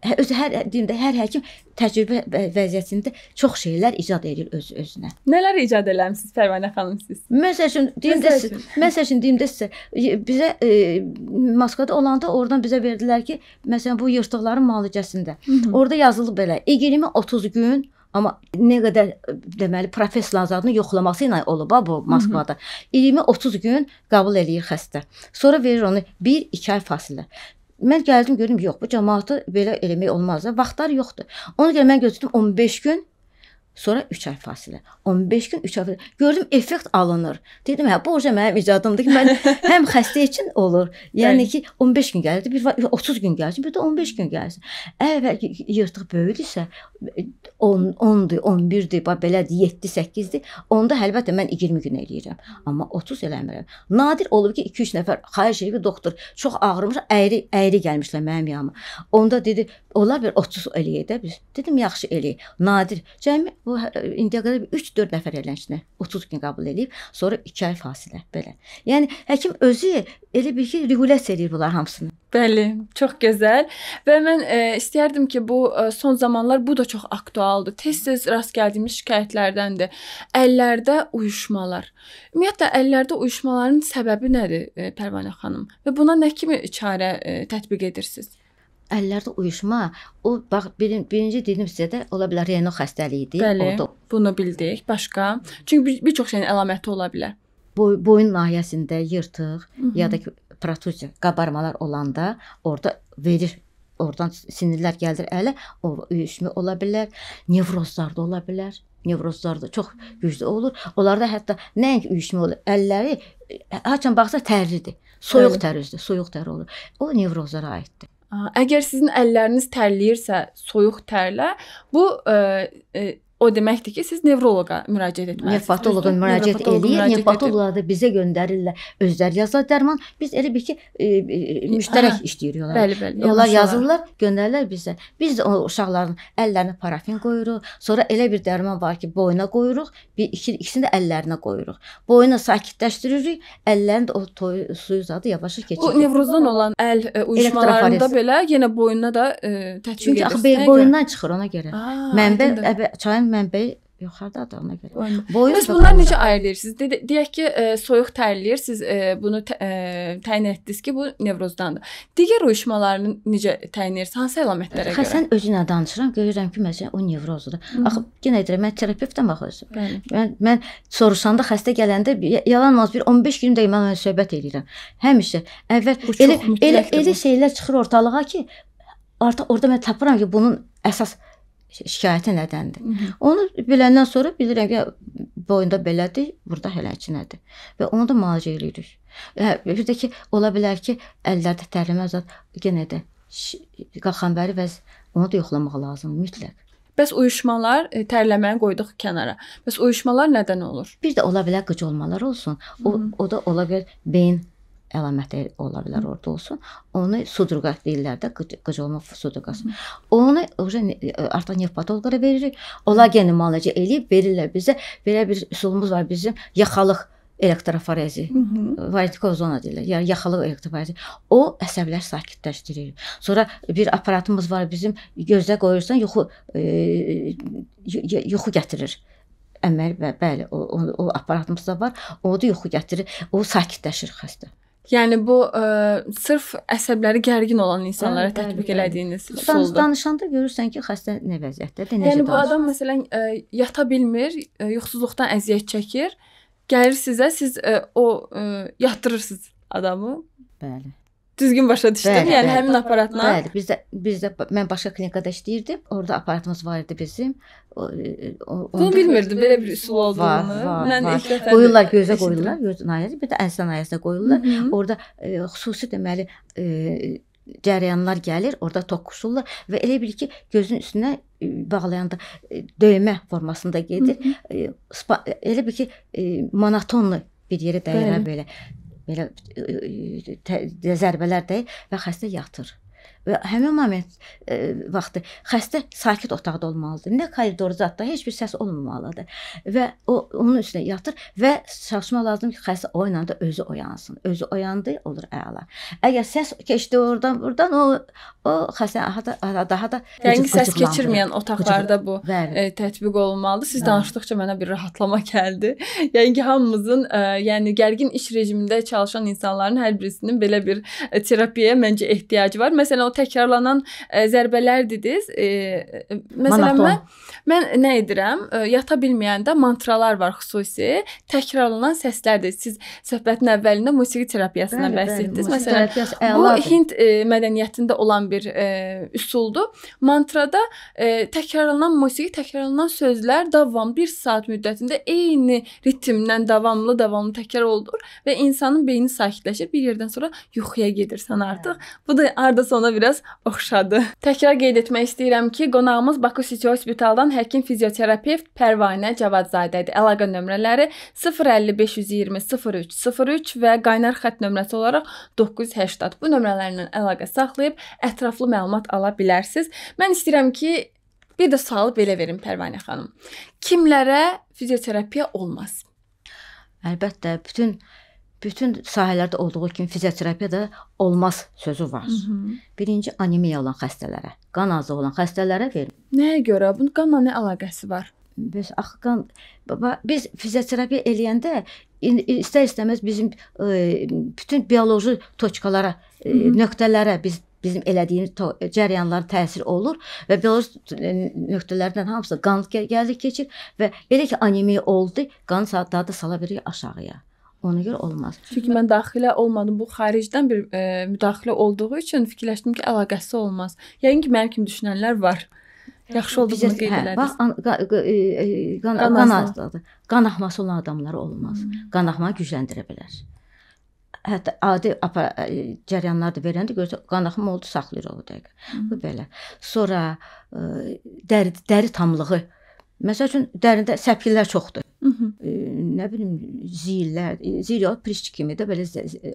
hə, öz hər deyim də hər həkim təcrübə vəziyyətində çox şeylər icad edir öz özünə.
Nələr icad eləmisiniz Fərmanə xanım siz? Məsəl üçün
deyim də məsəl üçün deyim də sizə bizə e, Moskvada olanda oradan bizə verdilər ki, məsələn bu yırtıqların müalicəsində. Hı -hı. Orada yazılıb belə 20-30 gün Amma nə qədər e, deməli professor Lazarını yoxlaması ilə olub bu Moskvada. 20-30 gün qəbul eləyir xəstə. Sonra verir onu 1-2 ay fasilə. Mən gəldim gördüm yox bu cəmaatı belə eləmək olmaz da vaxtlar yoxdur. Ona görə mən gözlədim 15 gün Sonra 3 ay fasilə. 15 gün 3 ay. Fasilə. Gördüm effekt alınır. Dedim hə bu oca mənim icadımdır ki, mən həm xəstə üçün olur. Yəni ki 15 gün gəlirdi, bir 30 gün gəlsin, bir də 15 gün gəlsin. Əvvəl yırtıq böyüdüsə 10 10-dur, 11-dir, belədir, 7-8-dir. Onda əlbəttə mən 20 gün eləyirəm, amma 30 eləmirəm. Nadir olub ki 2-3 nəfər xahiş edib doktor çox ağrımış, əyri əyri gəlmişlər mənim yanıma. Onda dedi, onlar bir 30 eləyək də biz. Dedim yaxşı eləyək. Nadir cəmi Bu hə, indiyə qədər 3-4 nəfər eləncini 30 gün qəbul eləyib, sonra 2 ay fasilə belə. Yəni həkim özü elə bir ki, regulasiya eləyir bunlar hamısını.
Bəli, çox gözəl. Və mən e, istəyərdim ki, bu e, son zamanlar bu da çox aktualdır. Tez-tez rast gəldiyimiz şikayətlərdəndir. Əllərdə uyuşmalar. Ümumiyyətlə əllərdə uyuşmaların səbəbi nədir, e, Pərvanə xanım? Və buna nə kimi çarə e, tətbiq edirsiniz? əllərdə uyuşma, o bax birin, birinci dedim sizə də ola bilər renal xəstəliyi
idi. Bəli, orada.
bunu bildik. Başqa? Çünki bir, bir çox şeyin əlaməti ola bilər.
Boy, boyun nahiyəsində yırtıq Hı -hı. ya da ki protusiya, qabarmalar olanda orada verir oradan sinirlər gəlir ələ, o uyuşma ola bilər, nevrozlar da ola bilər nevrozlar da çox güclü olur. Onlarda hətta nəinki uyuşma olur, əlləri e, haçan baxsa tərlidir. Soyuq Bəli. tər üzdür, soyuq tər olur. O nevrozlara aiddir.
Əgər sizin əlləriniz tərləyirsə soyuq tərlə, bu ə, ə, o deməkdir ki, siz nevroloqa müraciət etməlisiniz. Nevropatoloqa müraciət eləyir. Nevropatoloqlar da bizə
göndərirlər. Özləri yazar dərman. Biz elə bir ki, e, e, e müştərək işləyirik onlar. Bəli, bəli. Onlar Yoluşlar. yazırlar, göndərirlər bizə. Biz də o uşaqların əllərinə parafin qoyuruq. Sonra elə bir dərman var ki, boyuna qoyuruq, bir iki ikisini də əllərinə qoyuruq. Boyunu sakitləşdiririk, əllərini də o toy, suyu zadı yavaşca keçirir. O
nevrozdan olan əl e, uyuşmalarında belə yenə boyuna da e, tətbiq edir. Çünki axı bel boyundan
görə. çıxır ona görə. Aa, Mənbə çayın Gələn mənbəy yuxarıdadır ona görə. Boyun Bəs bunlar
necə ayırırsınız? De deyək ki, ə, e, soyuq tərləyir, siz ə, e, bunu ə, e, təyin etdiniz ki, bu nevrozdandır. Digər uyuşmalarını necə təyin edirsiniz? Hansı əlamətlərə hə, görə? Hə, sən
özünə danışıram, görürəm ki, məsələn, o nevrozdur. Axı yenə deyirəm, mən terapevtəm axı. Mən mən soruşanda xəstə gələndə yalanmaz bir 15 gün dəqiqə mən söhbət eləyirəm. Həmişə əvvəl elə elə elə şeylər çıxır ortalığa ki, artıq orada mən tapıram ki, bunun əsas şikayəti nədəndir. Hı -hı. Onu biləndən sonra bilirəm ki, boyunda belədir, burada hələçinədir və onu da müalicə eləyirik. Hə, bir də ki, ola bilər ki, əllərdə tərləmə azad yenə də qalxanbəri vəz onu da yoxlamaq lazımdır mütləq.
Bəs uyuşmalar, e, tərləməni qoyduq kənara. Bəs uyuşmalar nədən olur?
Bir də ola bilər qıc olmalar olsun. O, Hı -hı. o da ola bilər beyin əlaməti ola bilər orada olsun. Onu sudruqa deyirlər də, qıcılma sudruqası. Onu уже e, artıq nefpatoloqlara veririk. Onlar geni müalicə eləyib verirlər bizə. Belə bir üsulumuz var bizim yaxalıq elektroforezi, varitikal zona deyirlər, yəni yaxalıq elektroforezi. O əsəblər sakitləşdirir. Sonra bir aparatımız var bizim, gözə qoyursan yuxu e, yuxu gətirir. Əməl və bəli, o, o, o aparatımız da var. O da yuxu gətirir. O sakitləşir xəstə.
Yəni bu ə, e, sırf əsəbləri gərgin olan insanlara bəli, tətbiq bəli. elədiyiniz üsuldur. Danışanda
görürsən ki, xəstə nə vəziyyətdədir, necə yəni, danışır. Yəni bu adam
məsələn ə, e, yata bilmir, ə, e, yuxusuzluqdan əziyyət çəkir. Gəlir sizə, siz ə, o ə, yatdırırsınız adamı. Bəli düzgün başa düşdüm. Bəli, yəni bəli. həmin aparatla. Bəli,
bizdə bizdə mən başqa klinikada işləyirdim. Orada aparatımız var idi bizim. O, o, Bunu bilmirdim belə bir üsul olduğunu. Var, var, mən var. ilk dəfə qoyurlar gözə qoyurlar, göz nayəsi, bir də əsən nayəsinə qoyurlar. Hı -hı. Orada e, xüsusi deməli e, cərəyanlar gəlir, orada toqquşurlar və elə bil ki, gözün üstünə e, bağlayanda e, döymə formasında gedir. Hı -hı. E, elə bil ki, monotonlu bir yerə dəyənə belə belə zərbələr dəyir və xəstə yatır və həmin moment e, vaxtı xəstə sakit otaqda olmalıdır. Nə koridor zətdə heç bir səs olmamalıdır. Və o onun üstünə yatır və çalışma lazım ki, xəstə o ilə də özü oyansın. Özü oyandı, olur əla. Əgər səs keçdi oradan, burdan o o xəstə daha da daha da
rəngi səs keçirməyən otaqlarda bu e, tətbiq olunmalıdır. Siz Bəli. danışdıqca mənə bir rahatlama gəldi. yəni ki, hamımızın e, yəni gərgin iş rejimində çalışan insanların hər birisinin belə bir e, terapiyaya məncə ehtiyacı var. Məsələn, o təkrarlanan ə, zərbələr dediniz. E, məsələn e, mən mən nə edirəm? E, yata bilməyəndə mantralar var xüsusi, təkrarlanan səslərdir. Siz söhbətin əvvəlində musiqi terapiyasından bəli, bəli, bəli, bəli, bəs etdiniz. Məsələn, əladır. bu Hind e, mədəniyyətində olan bir e, üsuldur. Mantrada e, təkrarlanan musiqi, təkrarlanan sözlər davam 1 saat müddətində eyni ritmlə davamlı davamlı təkrar olunur və insanın beyni sakitləşir. Bir yerdən sonra yuxuya gedirsən artıq. Hə. Bu da arda sona biraz oxşadı. Təkrar qeyd etmək istəyirəm ki, qonağımız Baku City Hospitaldan həkim fizioterapevt Pərvanə Cavadzadədir. Əlaqə nömrələri 05520 0303 və qaynar xətt nömrəsi olaraq 980. Bu nömrələrlə əlaqə saxlayıb ətraflı məlumat ala bilərsiniz. Mən istəyirəm ki, bir də sualı belə verim Pərvanə xanım. Kimlərə fizioterapiya olmaz?
Əlbəttə, bütün bütün sahələrdə olduğu kimi fizioterapiyada olmaz sözü var. Hı -hı. Birinci anemiya olan xəstələrə, qan azlığı olan xəstələrə verir.
Nəyə görə? Bunun qanla nə əlaqəsi var?
Biz axı qan baba biz fizioterapiya eləyəndə istər-istəməz bizim ə, e, bütün bioloji toçkalara, ə, e, nöqtələrə biz bizim elədiyimiz e, cərəyanlar təsir olur və bioloji nöqtələrdən hamısı qan gəldi keçir və belə ki anemiya oldu, qan saatları da sala bilir aşağıya. Ona görə olmaz.
Çünki mən daxilə olmadım. Bu xaricdən bir e, müdaxilə olduğu üçün fikirləşdim ki, əlaqəsi olmaz. Yəqin ki, mənim kimi düşünənlər var. Yaxşı olduğunu qeyd hə, elədiniz. Bax,
an, qa, qa, e, e, qan, qan, qan azlığı. Qan axması olan adamlara olmaz. Hmm. Qan axmanı gücləndirə bilər. Hətta adi apar e, cərəyanlar da verəndə görsə qan axımı oldu saxlayır o dəqiqə. Hmm. Bu belə. Sonra ə, dəri dəri tamlığı. Məsəl üçün dərində səpiklər çoxdur. Hı -hı. E, nə bilim ziyillər, ziyil priş kimi də belə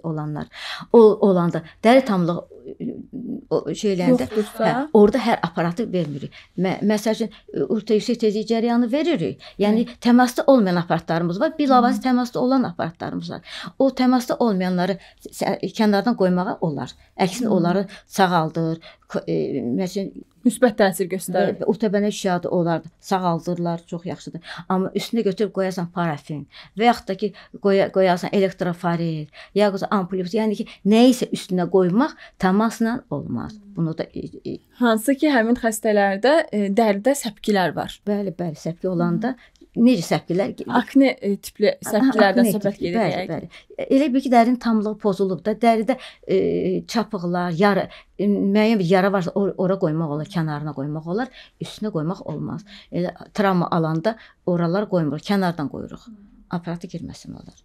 olanlar. O olanda dəri tamlıq o şeyləndə Yoxdursa... hə, orada hər aparatı vermirik. Mə, məsəl üçün ultra yüksək tezlik cərəyanı veririk. Yəni Hı. təmasda olmayan aparatlarımız var, bilavasitə təmasda olan aparatlarımız var. O təmasda olmayanları kənardan qoymağa olar. Əksinə onları sağaldır. E, məsələn, müsbət təsir göstərir. Utəbənə şiadı olardı. Sağaldırlar, çox yaxşıdır. Amma üstünə götürüb qoyasan parafin və yaxud da ki qoya, qoyasan elektrofaril, yaxud ampulyus, yəni ki nəyisə üstünə qoymaq təmasla olmaz. Bunu da e, e,
hansı ki həmin xəstələrdə e, dərdə səpkilər var. Bəli, bəli, səpki olanda necə səpkilər? Akne e, tipli səpkilərdən söhbət gedir. Bəli, bəli.
E, elə bil ki, dərinin tamlığı pozulub da, dəridə e, çapıqlar, yara, e, müəyyən bir yara varsa, or ora qoymaq olar, kənarına qoymaq olar, üstünə qoymaq olmaz. Elə travma alanda oralar qoymur, kənardan qoyuruq. Hmm. Aparatı girməsin olar.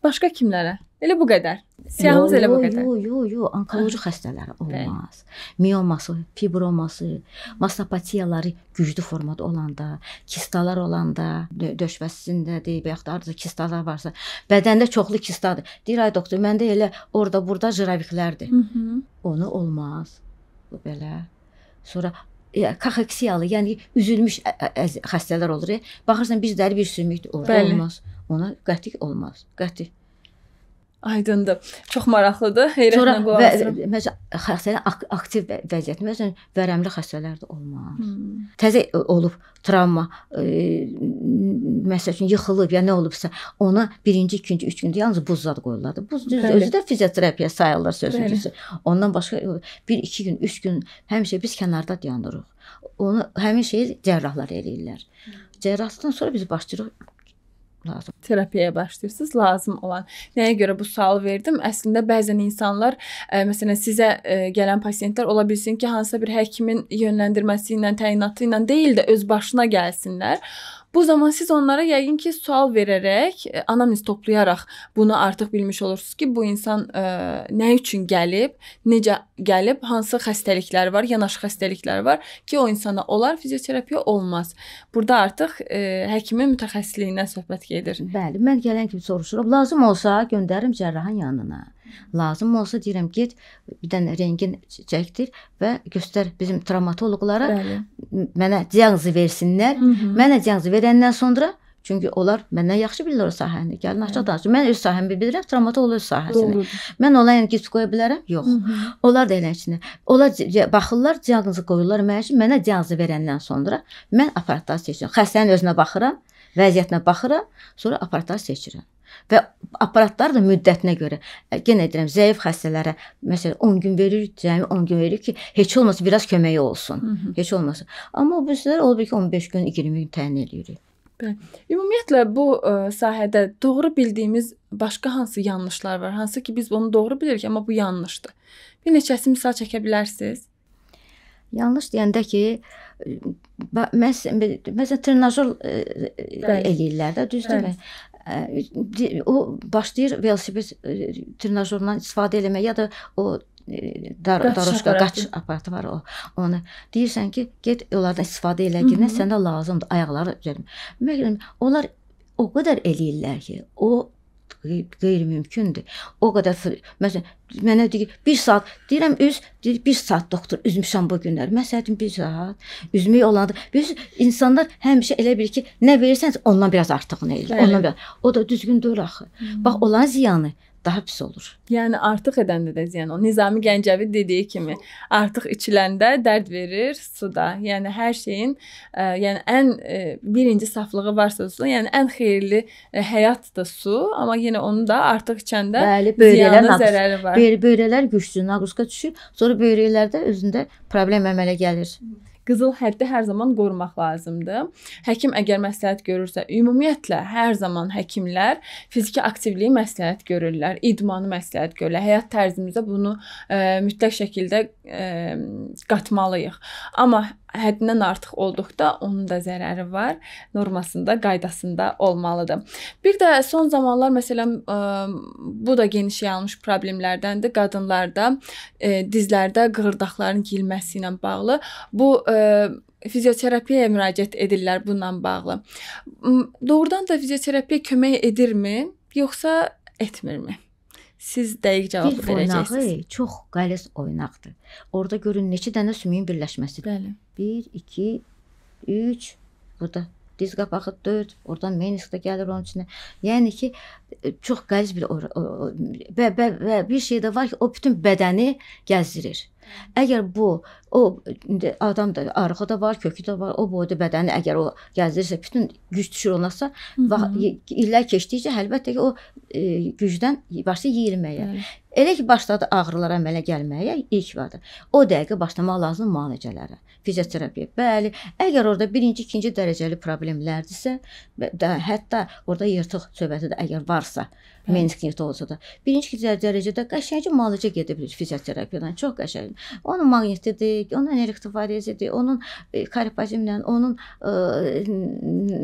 Başqa kimlərə? Elə bu qədər. Siyahımız elə bu qədər. Yox, yox, yox,
onkoloji ah. xəstələrə olmaz. Mioması, fibroması, mastopatiyaları güclü formada olanda, kistalar olanda, döşvəsindədir, bayaq da ardı kistalar varsa, bədəndə çoxlu kistadır. Deyir ay doktor, məndə elə orada, burada jiraviklərdir. Hı -hı. Onu olmaz. Bu belə. Sonra kaxeksiyalı, yəni üzülmüş xəstələr olur. Baxırsan bir dəri bir sümük orada Bəli. olmaz ona qəti olmaz. Qəti.
Aydındır. Çox maraqlıdır. Heyrətlə qulaq asıram.
Məsələn, xəstənin aktiv vəziyyəti, məsələn, vərəmli xəstələrdə olmaz. Hmm. Təzə olub travma, e, məsəl üçün yıxılıb ya nə olubsa, ona 1-ci, 2-ci, 3 gündə yalnız buz zad qoyurlar. Buz düz özü də fizioterapiya sayılır sözüncüsü. Ondan başqa 1-2 e, gün, 3 gün həmişə biz kənarda dayanırıq. Onu həmin şeyi cərrahlar eləyirlər.
Hmm. Cərrahlıqdan sonra
biz başlayırıq lazım.
Terapiyaya başlayırsınız lazım olan. Nəyə görə bu sualı verdim? Əslində bəzən insanlar ə, e, məsələn sizə ə, e, gələn pasiyentlər ola bilsin ki, hansısa bir həkimin yönləndirməsi ilə, təyinatı ilə deyil də öz başına gəlsinlər. Bu zaman siz onlara yəqin ki, sual verərək, e, anamnez toplayaraq bunu artıq bilmiş olursunuz ki, bu insan ə, e, nə üçün gəlib, necə gəlib, hansı xəstəlikləri var, yanaşı xəstəlikləri var ki, o insana olar fizioterapiya olmaz. Burada artıq ə, e, həkimin mütəxəssisliyindən söhbət gedir. Bəli,
mən gələn kimi soruşuram. Lazım olsa göndərim cərrahın yanına. Lazım olsa deyirəm get bir dənə rentgen çəkdir və göstər bizim travmatoloqlara. Bəli. Mənə diaqnozu versinlər. Hı -hı. Mənə diaqnozu verəndən sonra Çünki onlar məndən yaxşı bilirlər o sahəni. Gəlin açıq danışaq. Mən öz sahəmi bilirəm, travmatoloq öz sahəsini. Doğrudur. Mən onlara yəni gec qoya bilərəm? Yox. Hı -hı. Onlar da elə içində. Onlar baxırlar, diaqnozu qoyurlar mənim üçün. Mənə diaqnozu verəndən sonra mən aparatları seçirəm. Xəstənin özünə baxıram, vəziyyətinə baxıram, sonra aparatları seçirəm və aparatlar da müddətinə görə. Yenə e, deyirəm, zəif xəstələrə məsələn 10 gün veririk, cəmi 10 gün veririk ki, heç olmasa biraz köməyi olsun. Hı -hı. Heç olmasa. Amma bizlər olur ki, 15 gün, 20 gün təyin eləyirik.
Bəli. Ümumiyyətlə bu ə, e, sahədə doğru bildiyimiz başqa hansı yanlışlar var? Hansı ki biz onu doğru bilirik, amma bu yanlışdır. Bir neçəsi misal çəkə bilərsiniz? Yanlış deyəndə ki, məs e, məsələn məsəl,
trenajor eləyirlər də, düzdürmü? o başlayır velosiped trenajorundan istifadə eləməyə ya da o dar daroşka qaç aparatı var o. Onu deyirsən ki, get onlardan istifadə elə ki, sənə lazımdır ayaqları üzərim. Məgər onlar o qədər eləyirlər ki, o qeyri-mümkündür. O qədər məsələn mənə deyir 1 saat deyirəm üz deyir 1 saat doktor üzmüşəm bu günlər. Mən səhətim 1 saat üzmək olanda biz insanlar həmişə elə bir ki, nə verirsəniz ondan biraz artığını eləyir. Ondan biraz. O da düzgün deyil axı. Bax onların ziyanı da həbs olur.
Yəni artıq edəndə də ziyan olur. Nizami Gəncəvi dediyi kimi, artıq içiləndə dərd verir suda. Yəni hər şeyin, ə, e, yəni ən ə, e, birinci saflığı varsa su, yəni ən xeyirli ə, e, həyat da su, amma yenə onu da artıq içəndə Bəli, böyrələr ziyanı, zərəri var.
Böyrələr güclü naquska düşür. Sonra böyrəklərdə özündə problem əmələ gəlir. Hı
qızıl həddi hər zaman qorumaq lazımdır. Həkim əgər məsləhət görürsə, ümumiyyətlə hər zaman həkimlər fiziki aktivliyi məsləhət görürlər, idmanı məsləhət görürlər. Həyat tərzimizə bunu ə, e, mütləq şəkildə ə, e, qatmalıyıq. Amma həddindən artıq olduqda onun da zərəri var. Normasında, qaydasında olmalıdır. Bir də son zamanlar məsələn ə, bu da geniş yayılmış problemlərdəndir. Qadınlarda ə, dizlərdə qığırdaqların gilməsi ilə bağlı bu ə, fizioterapiyaya müraciət edirlər bununla bağlı. Doğrudan da fizioterapiya kömək edirmi, yoxsa etmirmi? Siz dəqiq cavab bir verəcəksiniz. Oynağı
çox qəliz oynaqdır. Orda görün neçə dənə sümüyün birləşməsidir. Bəli. 1 2 3 burada diz qapağı 4, oradan menis də gəlir onun içinə. Yəni ki, e, çox qəliz bir və, və, və bir şey də var ki, o bütün bədəni gəzdirir. Əgər bu o adam da arığı da var, kökü də var, o boyda bədəni əgər o gəzdirirsə, bütün güc düşür onlarsa, illər keçdikcə əlbəttə ki, o e, gücdən başlayır yeyilməyə. Hı. Elə ki başladı ağrılar əmələ gəlməyə ilk vaxtda. O dəqiqə başlamaq lazım müalicələrə, fizioterapiya. Bəli, əgər orada 1-ci, 2-ci dərəcəli problemlərdirsə, hətta orada yırtıq söhbəti də əgər varsa, Menskinkdə olsa da. Birinci dərəcədə qəşəngcə müalicə gedə bilir fizioterapiyadan. Çox qəşəng. Onun maqnitidir, onun elektroforezidi, onun e, karipazimlə, onun ə, e,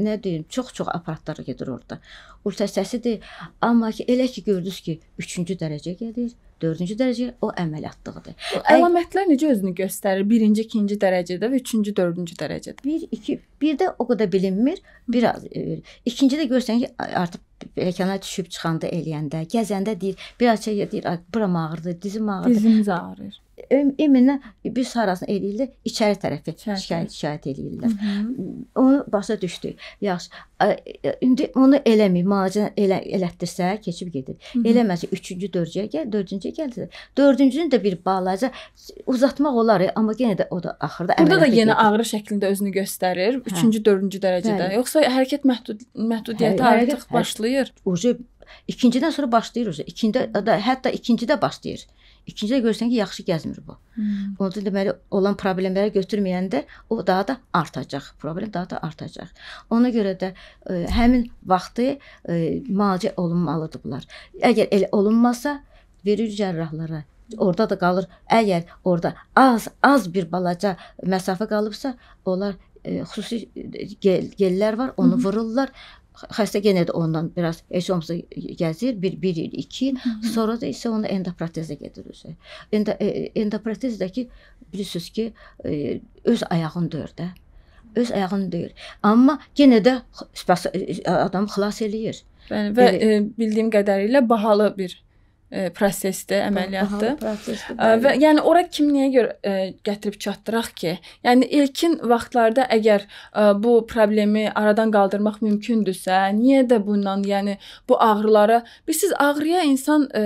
nə deyim, çox-çox aparatları gedir orada. Ultrasəsidir. Amma ki elə ki gördünüz ki, 3-cü dərəcə gəlir. Dördüncü dərəcə o əməliyyatlıqdır. O əlamətlər necə özünü göstərir? Birinci, ikinci dərəcədə və üçüncü, dördüncü dərəcədə. Bir, iki, bir də o qədər bilinmir. Biraz e, ikinci də görsən ki, artıq pilləkana düşüb çıxanda eləyəndə, gəzəndə deyir, bir az şey deyir, buram ağrıdı, dizim ağrıdı. Dizimiz ağrır. Eminə biz harasını eləyirlər, içəri tərəfi şikayət şikayət eləyirlər. Hı -hı. Onu başa düşdük. Yaxşı. E, indi onu eləmir, müalicə elə elətdirsə keçib gedir. Hı -hı. Eləməsə 3-cü, 4-cüyə gəl, 4-cüyə gəlsə, 4-cünü də bir balaca uzatmaq olar, amma yenə də o da axırda Burada da yenə gedir.
ağrı şəklində özünü göstərir, 3-cü, hə. 4-cü dərəcədə. Bəli. Yoxsa hərəkət məhdud məhdudiyyəti hə, artıq hə,
başlayır. Ucu ikincidən sonra başlayır ucu. İkincidə hətta ikincidə başlayır. Hı İkincidə görsən ki, yaxşı gəzmir bu. Hmm. Onda deməli olan problemlərə götürməyəndə o daha da artacaq. Problem daha da artacaq. Ona görə də ə, e, həmin vaxtı ə, e, müalicə olunmalıdır bunlar. Əgər elə olunmasa verir cərrahlara orada da qalır. Əgər orada az az bir balaca məsafə qalıbsa, onlar ə, e, xüsusi gel, gellər var, onu mhm. vururlar. Xəstə yenə də ondan biraz heç olmasa gəzir, 1 1 il, 2 il, sonra da isə onu endoprotezə gedirir. Endo, e, endoprotezdəki bilirsiniz ki, e, öz ayağını döyür də. Öz ayağını döyür. Amma yenə də e, adamı xilas eləyir. Bəli və e,
bildiyim qədərilə bahalı bir e, prosesdir, əməliyyatdır. Prosesdir, bəli. və yəni ora kimliyə görə e, gətirib çatdıraq ki, yəni ilkin vaxtlarda əgər e, bu problemi aradan qaldırmaq mümkündürsə, niyə də bundan, yəni bu ağrılara, bilirsiniz, ağrıya insan e,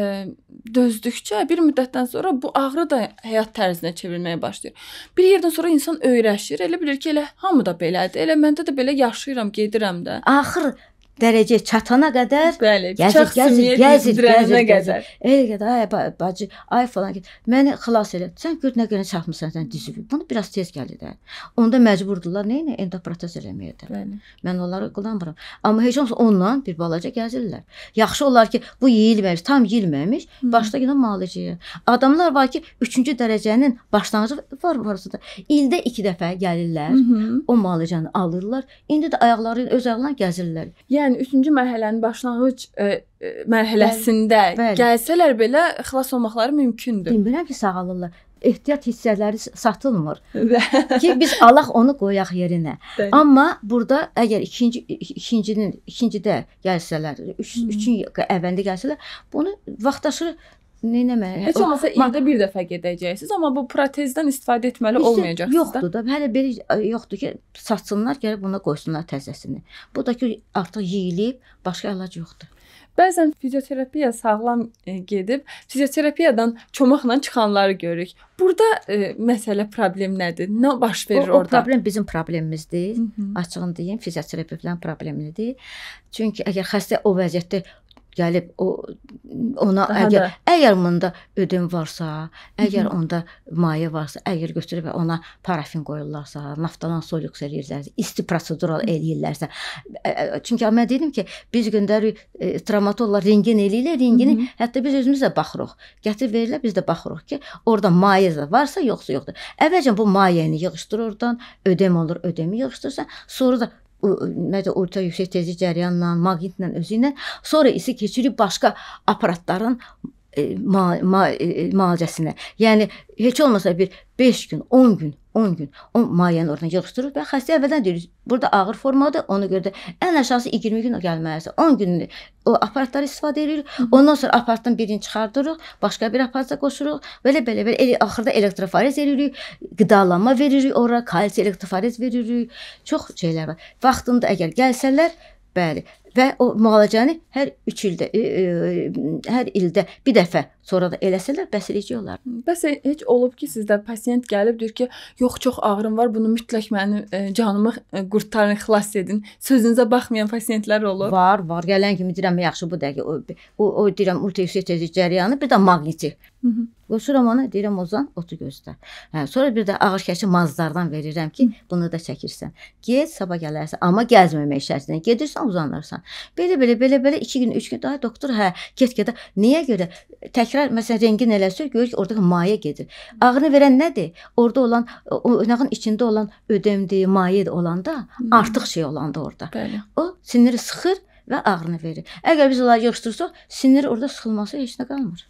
dözdükcə bir müddətdən sonra bu ağrı da həyat tərzinə çevrilməyə başlayır. Bir yerdən sonra insan öyrəşir, elə bilir ki, elə hamı da belədir. Elə məndə də belə yaşayıram, gedirəm də. Axır dərəcə çatana qədər bəli, gəzir, gəzir, gəzir, gəzir, gəzir.
Elə qədər ay bacı, ay falan get. Məni xilas elə. Sən gör nə qədər çatmısan sən düzüb. Bunu biraz tez gəldi də. Onda məcburdular nəyinə endoprotez eləməyə də. Bəli. Mən onları qullanmıram. Amma heç olmasa onunla bir balaca gəzirlər. Yaxşı olar ki, bu yeyilməmiş, tam yeyilməmiş, başda yenə müalicəyə. Adamlar var ki, 3-cü dərəcənin başlanğıcı var varsa da ildə 2 dəfə gəlirlər. Hı -hı. O müalicəni alırlar. İndi də
ayaqları öz ayaqlarına gəzirlər. Yəni yəni 3-cü mərhələnin başlanğıc ə, e, ə, e, mərhələsində bəli, bəli. gəlsələr belə xilas olmaqları mümkündür. Bilmirəm ki, sağalırlar ehtiyat hissələri
satılmır. ki biz alaq onu qoyaq yerinə. Bəli. Amma burada əgər ikinci ikincinin ikincidə gəlsələr, 3-cü üç, əvvəlində gəlsələr, bunu vaxtaşırı Neynəməli? Heç olmasa o, ildə
bir dəfə gedəcəksiniz, amma bu protezdən istifadə etməli olmayacaqsınız.
Yoxdur da, hələ belə yoxdur ki, satsınlar, gəlib buna qoysunlar
təzəsini. Bu da ki, artıq yeyilib, başqa əlac yoxdur. Bəzən fizioterapiya sağlam e, gedib fizioterapiyadan çomaqla çıxanları görürük. Burada e, məsələ problem nədir? Nə baş verir o, o orada? O problem bizim problemimizdir. Hı -hı. Açığını deyim,
fizioterapevtlərin problemidir. Çünki əgər xəstə o vəziyyətdə gəlib o ona Daha əgər də. əgər bunda ödüm varsa, əgər Hı -hı. onda maye varsa, əgər götürüb ona parafin qoyurlarsa, naftalan solyuks eləyirlərsə, isti prosedural eləyirlərsə, çünki mən dedim ki, biz göndəririk e, travmatologlar rentgen eləyirlər, rentgeni Hı -hı. hətta biz özümüz də baxırıq. Gətirib verirlər, biz də baxırıq ki, orada maye varsa, yoxsa yoxdur. Əvvəlcə bu mayeni yığışdırır oradan, ödem olur, ödemi yığışdırırsan, sonra da necə orta yüksək tezlik cərəyanla, maqnitlə özü ilə, sonra isə keçirik başqa aparatların mal, e, mal, müalicəsinə. E, e, yəni heç olmasa bir 5 gün, 10 gün, 10 gün o mayəni oradan yığışdırır və xəstə əvvəldən deyir, burada ağır formadır, ona görə də ən aşağısı 20 gün gəlməlisən. 10 gün o aparatları istifadə edirik. Ondan sonra aparatdan birini çıxardırıq, başqa bir aparata qoşuruq və elə belə belə elə, axırda elektroforez edirik, qidalanma veririk ora, kalsium elektroforez veririk. Çox şeylər var. Vaxtında əgər gəlsələr, bəli, və o müalicəni hər 3 ildə e, e, hər ildə bir dəfə sonra da eləsələr bəs eləcək olar.
Bəs e, heç olub ki, sizdə pasiyent gəlib deyir ki, yox, çox ağrım var, bunu mütləq mənim e, canımı e, qurtarın, xilas edin. Sözünüzə baxmayan pasiyentlər olur. Var, var. Gələn kimi deyirəm, yaxşı bu dəqiqə o o, o deyirəm
ultrasonotezi cərəyanı, bir də maqniti. Qoşuram ona, deyirəm Ozan, otu göstər. Hə, sonra bir də ağır kəşi mazlardan verirəm ki, bunu da çəkirsən. Get, sabah gələrsən, amma gəzməmək şərtilə. Gedirsən, uzanırsan baxımından. Belə-belə belə-belə 2 gün, 3 gün daha doktor hə, get-gedə niyə görə təkrar məsələn rentgen eləsir, görür ki, orada maye gedir. Ağrını verən nədir? Orada olan oynağın içində olan ödemdir, maye olanda hmm. artıq şey olanda orada. Bəli. O siniri sıxır və ağrını verir. Əgər biz onları yığışdırırsaq, sinir orada
sıxılması heç nə qalmır.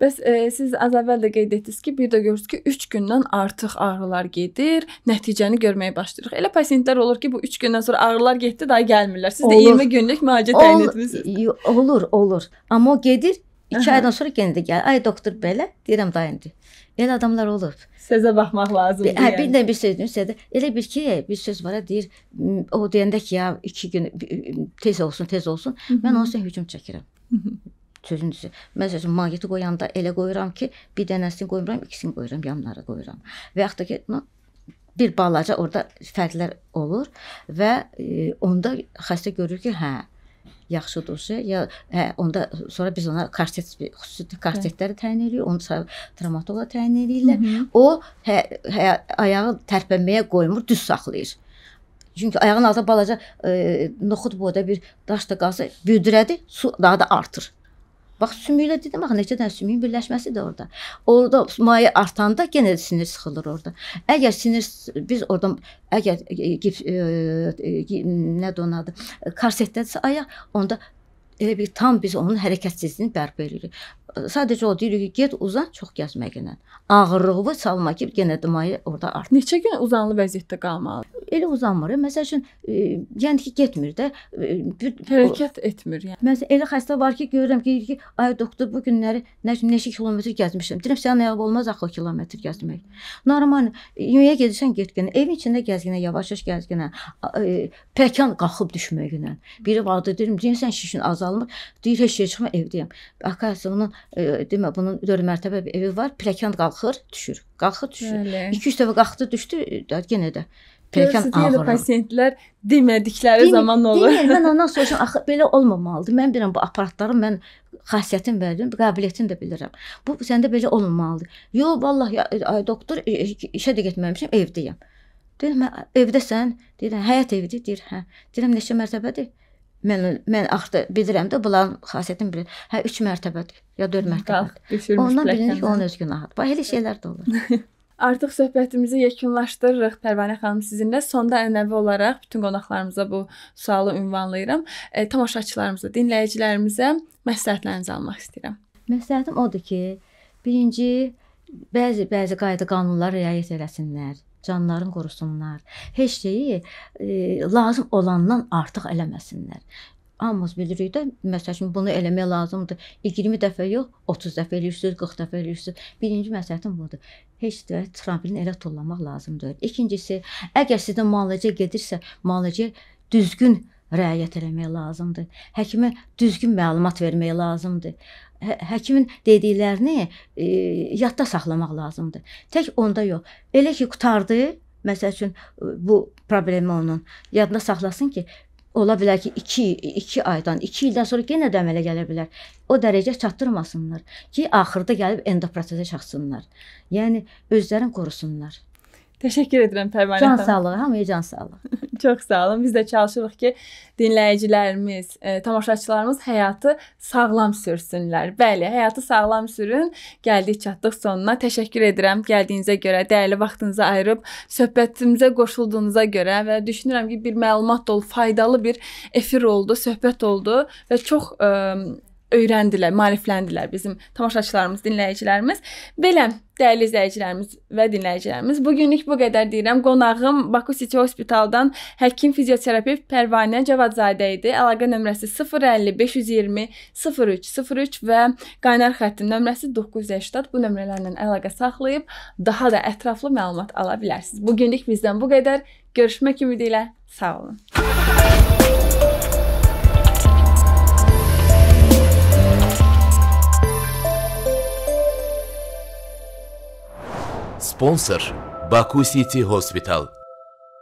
Bəs e, siz az əvvəl də qeyd etdiniz ki, bir də görürsüz ki, 3 gündən artıq ağrılar gedir, nəticəni görməyə başlayırıq. Elə pasiyentlər olur ki, bu 3 gündən sonra ağrılar getdi, daha gəlmirlər. Siz olur. də 20 günlük müalicə Ol təyin
etmisiniz. Olur, olur. Amma o gedir 2 aydan sonra yenə də gəlir. Ay doktor belə, deyirəm da indi. Elə adamlar olur. Sözə
baxmaq lazımdır. Hə, yəni. bir də bir
söz deyirsə də, elə bir ki, bir söz var, hə, deyir, o deyəndə ki, ya 2 gün tez olsun, tez olsun. Hı -hı. Mən onun üçün hücum çəkirəm. Hı -hı sözün düzü. Mən sözüm maqniti qoyanda elə qoyuram ki, bir dənəsini qoymuram, ikisini qoyuram, yanlara qoyuram. Və yaxud da ki, bir balaca orada fərqlər olur və e, onda xəstə görür ki, hə, yaxşı dozu ya hə, onda sonra biz ona korset xüsusi korsetləri təyin edirik, onu travmatoloqa təyin edirlər. Hı -hı. O hə, hə, ayağı tərpənməyə qoymur, düz saxlayır. Çünki ayağın altında balaca e, noxud boyda bir daş da qalsa büdrədi, su daha da artır. Bax sümüklə dedim axı necə dənə sümüyün birləşməsi də orada. Orada maye artanda yenə də sinir sıxılır orada. Əgər sinir biz orada əgər e, gips e, e, e, nə donadı, korsetdədirsə ayaq, onda Elə bir tam biz onun hərəkətsizliyini bərpa edirik. Sadəcə o deyirik ki, get uzan çox gəzməklə. Ağırlığını salma ki, yenə deməyi orada art. Neçə gün uzanlı vəziyyətdə qalmalı? Elə uzanmır. Məsəl üçün e, yəni ki, getmir də e, bir, hərəkət o, etmir yəni. Məsələn, elə xəstə var ki, görürəm ki, ki ay doktor bu günləri nə neçə kilometr gəzmişəm. Deyirəm sənin ayaq olmaz axı kilometr gəzmək. Normal yeməyə gedirsən getgən, evin içində gəzginə, yavaş-yavaş gəzginə, e, pəkan qalxıb düşməklə. Biri vardı deyirəm, deyirsən şişin azal salmır. Deyir heç yerə çıxma evdəyəm. Akası onun e, demə bunun 4 mərtəbə bir evi var. Pilləkən qalxır, düşür. Qalxır, düşür. 2-3 dəfə qalxdı, düşdü, e, yenə də Görürsüz, yenə pasiyentlər demədikləri Demir, zaman olur. Demir, mən ondan soruşum, axı belə olmamalıdır. Mən bilirəm bu aparatların mən xasiyyətin bilirəm, qabiliyyətin də bilirəm. Bu səndə belə olmamalıdır. Yo, vallahi e, ay doktor e, işə də getməmişəm, evdəyəm. Deyirəm, hə, evdəsən? Deyirəm, həyat evidir. Deyir, hə. Deyirəm, neçə mərtəbədir? Mən mən axtı bilirəm də bunların xasiyyətini bilir. Hə 3 mərtəbədir ya 4 mərtəbədir. Ondan bilinir ki, onun öz günahıdır. Bax elə şeylər də olur.
Artıq söhbətimizi yekunlaşdırırıq Pərvanə xanım sizinlə. Sonda ənəvi olaraq bütün qonaqlarımıza bu sualı ünvanlayıram. E, tamaşaçılarımıza, dinləyicilərimizə məsləhətlərinizi almaq istəyirəm.
Məsləhətim odur ki, birinci bəzi bəzi qayda qanunlar riayət eləsinlər canlarını qorusunlar. Heç şeyi e, lazım olandan artıq eləməsinlər. Hamımız bilirik də, məsələn, bunu eləmək lazımdır. 20 dəfə yox, 30 dəfə eləyirsiniz, 40 dəfə eləyirsiniz. Birinci məsləhətim budur. Heç də tramplini elə tullamaq lazım deyil. İkincisi, əgər sizdə müalicə gedirsə, müalicə düzgün rəayət eləmək lazımdır. Həkimə düzgün məlumat vermək lazımdır hə həkimin dediklərini e, yadda saxlamaq lazımdır. Tək onda yox. Elə ki qutardı, məsəl üçün e, bu problemi onun yadında saxlasın ki, ola bilər ki 2 2 aydan 2 ildən sonra yenə də əmələ gələ bilər. O dərəcə çatdırmasınlar ki, axırda gəlib endoprotezə çatsınlar. Yəni özlərini qorusunlar.
Təşəkkür edirəm Pərvanə xanım. Can sağlığı, hamıya can sağlığı. Çox sağ olun. Biz də çalışırıq ki, dinləyicilərimiz, e, tamaşaçılarımız həyatı sağlam sürsünlər. Bəli, həyatı sağlam sürün. Gəldik, çatdıq sonuna. Təşəkkür edirəm gəldiyinizə görə, dəyərli vaxtınızı ayırıb söhbətimizə qoşulduğunuza görə və düşünürəm ki, bir məlumat dolu, faydalı bir efir oldu, söhbət oldu və çox e, öyrəndilər, maarifləndilər bizim tamaşaçılarımız, dinləyicilərimiz. Belə dəyərli izləyicilərimiz və dinləyicilərimiz, bu günlük bu qədər deyirəm. Qonağım Baku City Hospitaldan həkim fizioterapevt Pərvanə Cavadzadə idi. Əlaqə nömrəsi 050 520 03 03 və qaynar xəttinin nömrəsi 980. Bu nömrələrlə əlaqə saxlayıb daha da ətraflı məlumat ala bilərsiniz. Bu günlük bizdən bu qədər. Görüşmək ümidi ilə sağ olun. Спонсор Баку Сити Госпитал.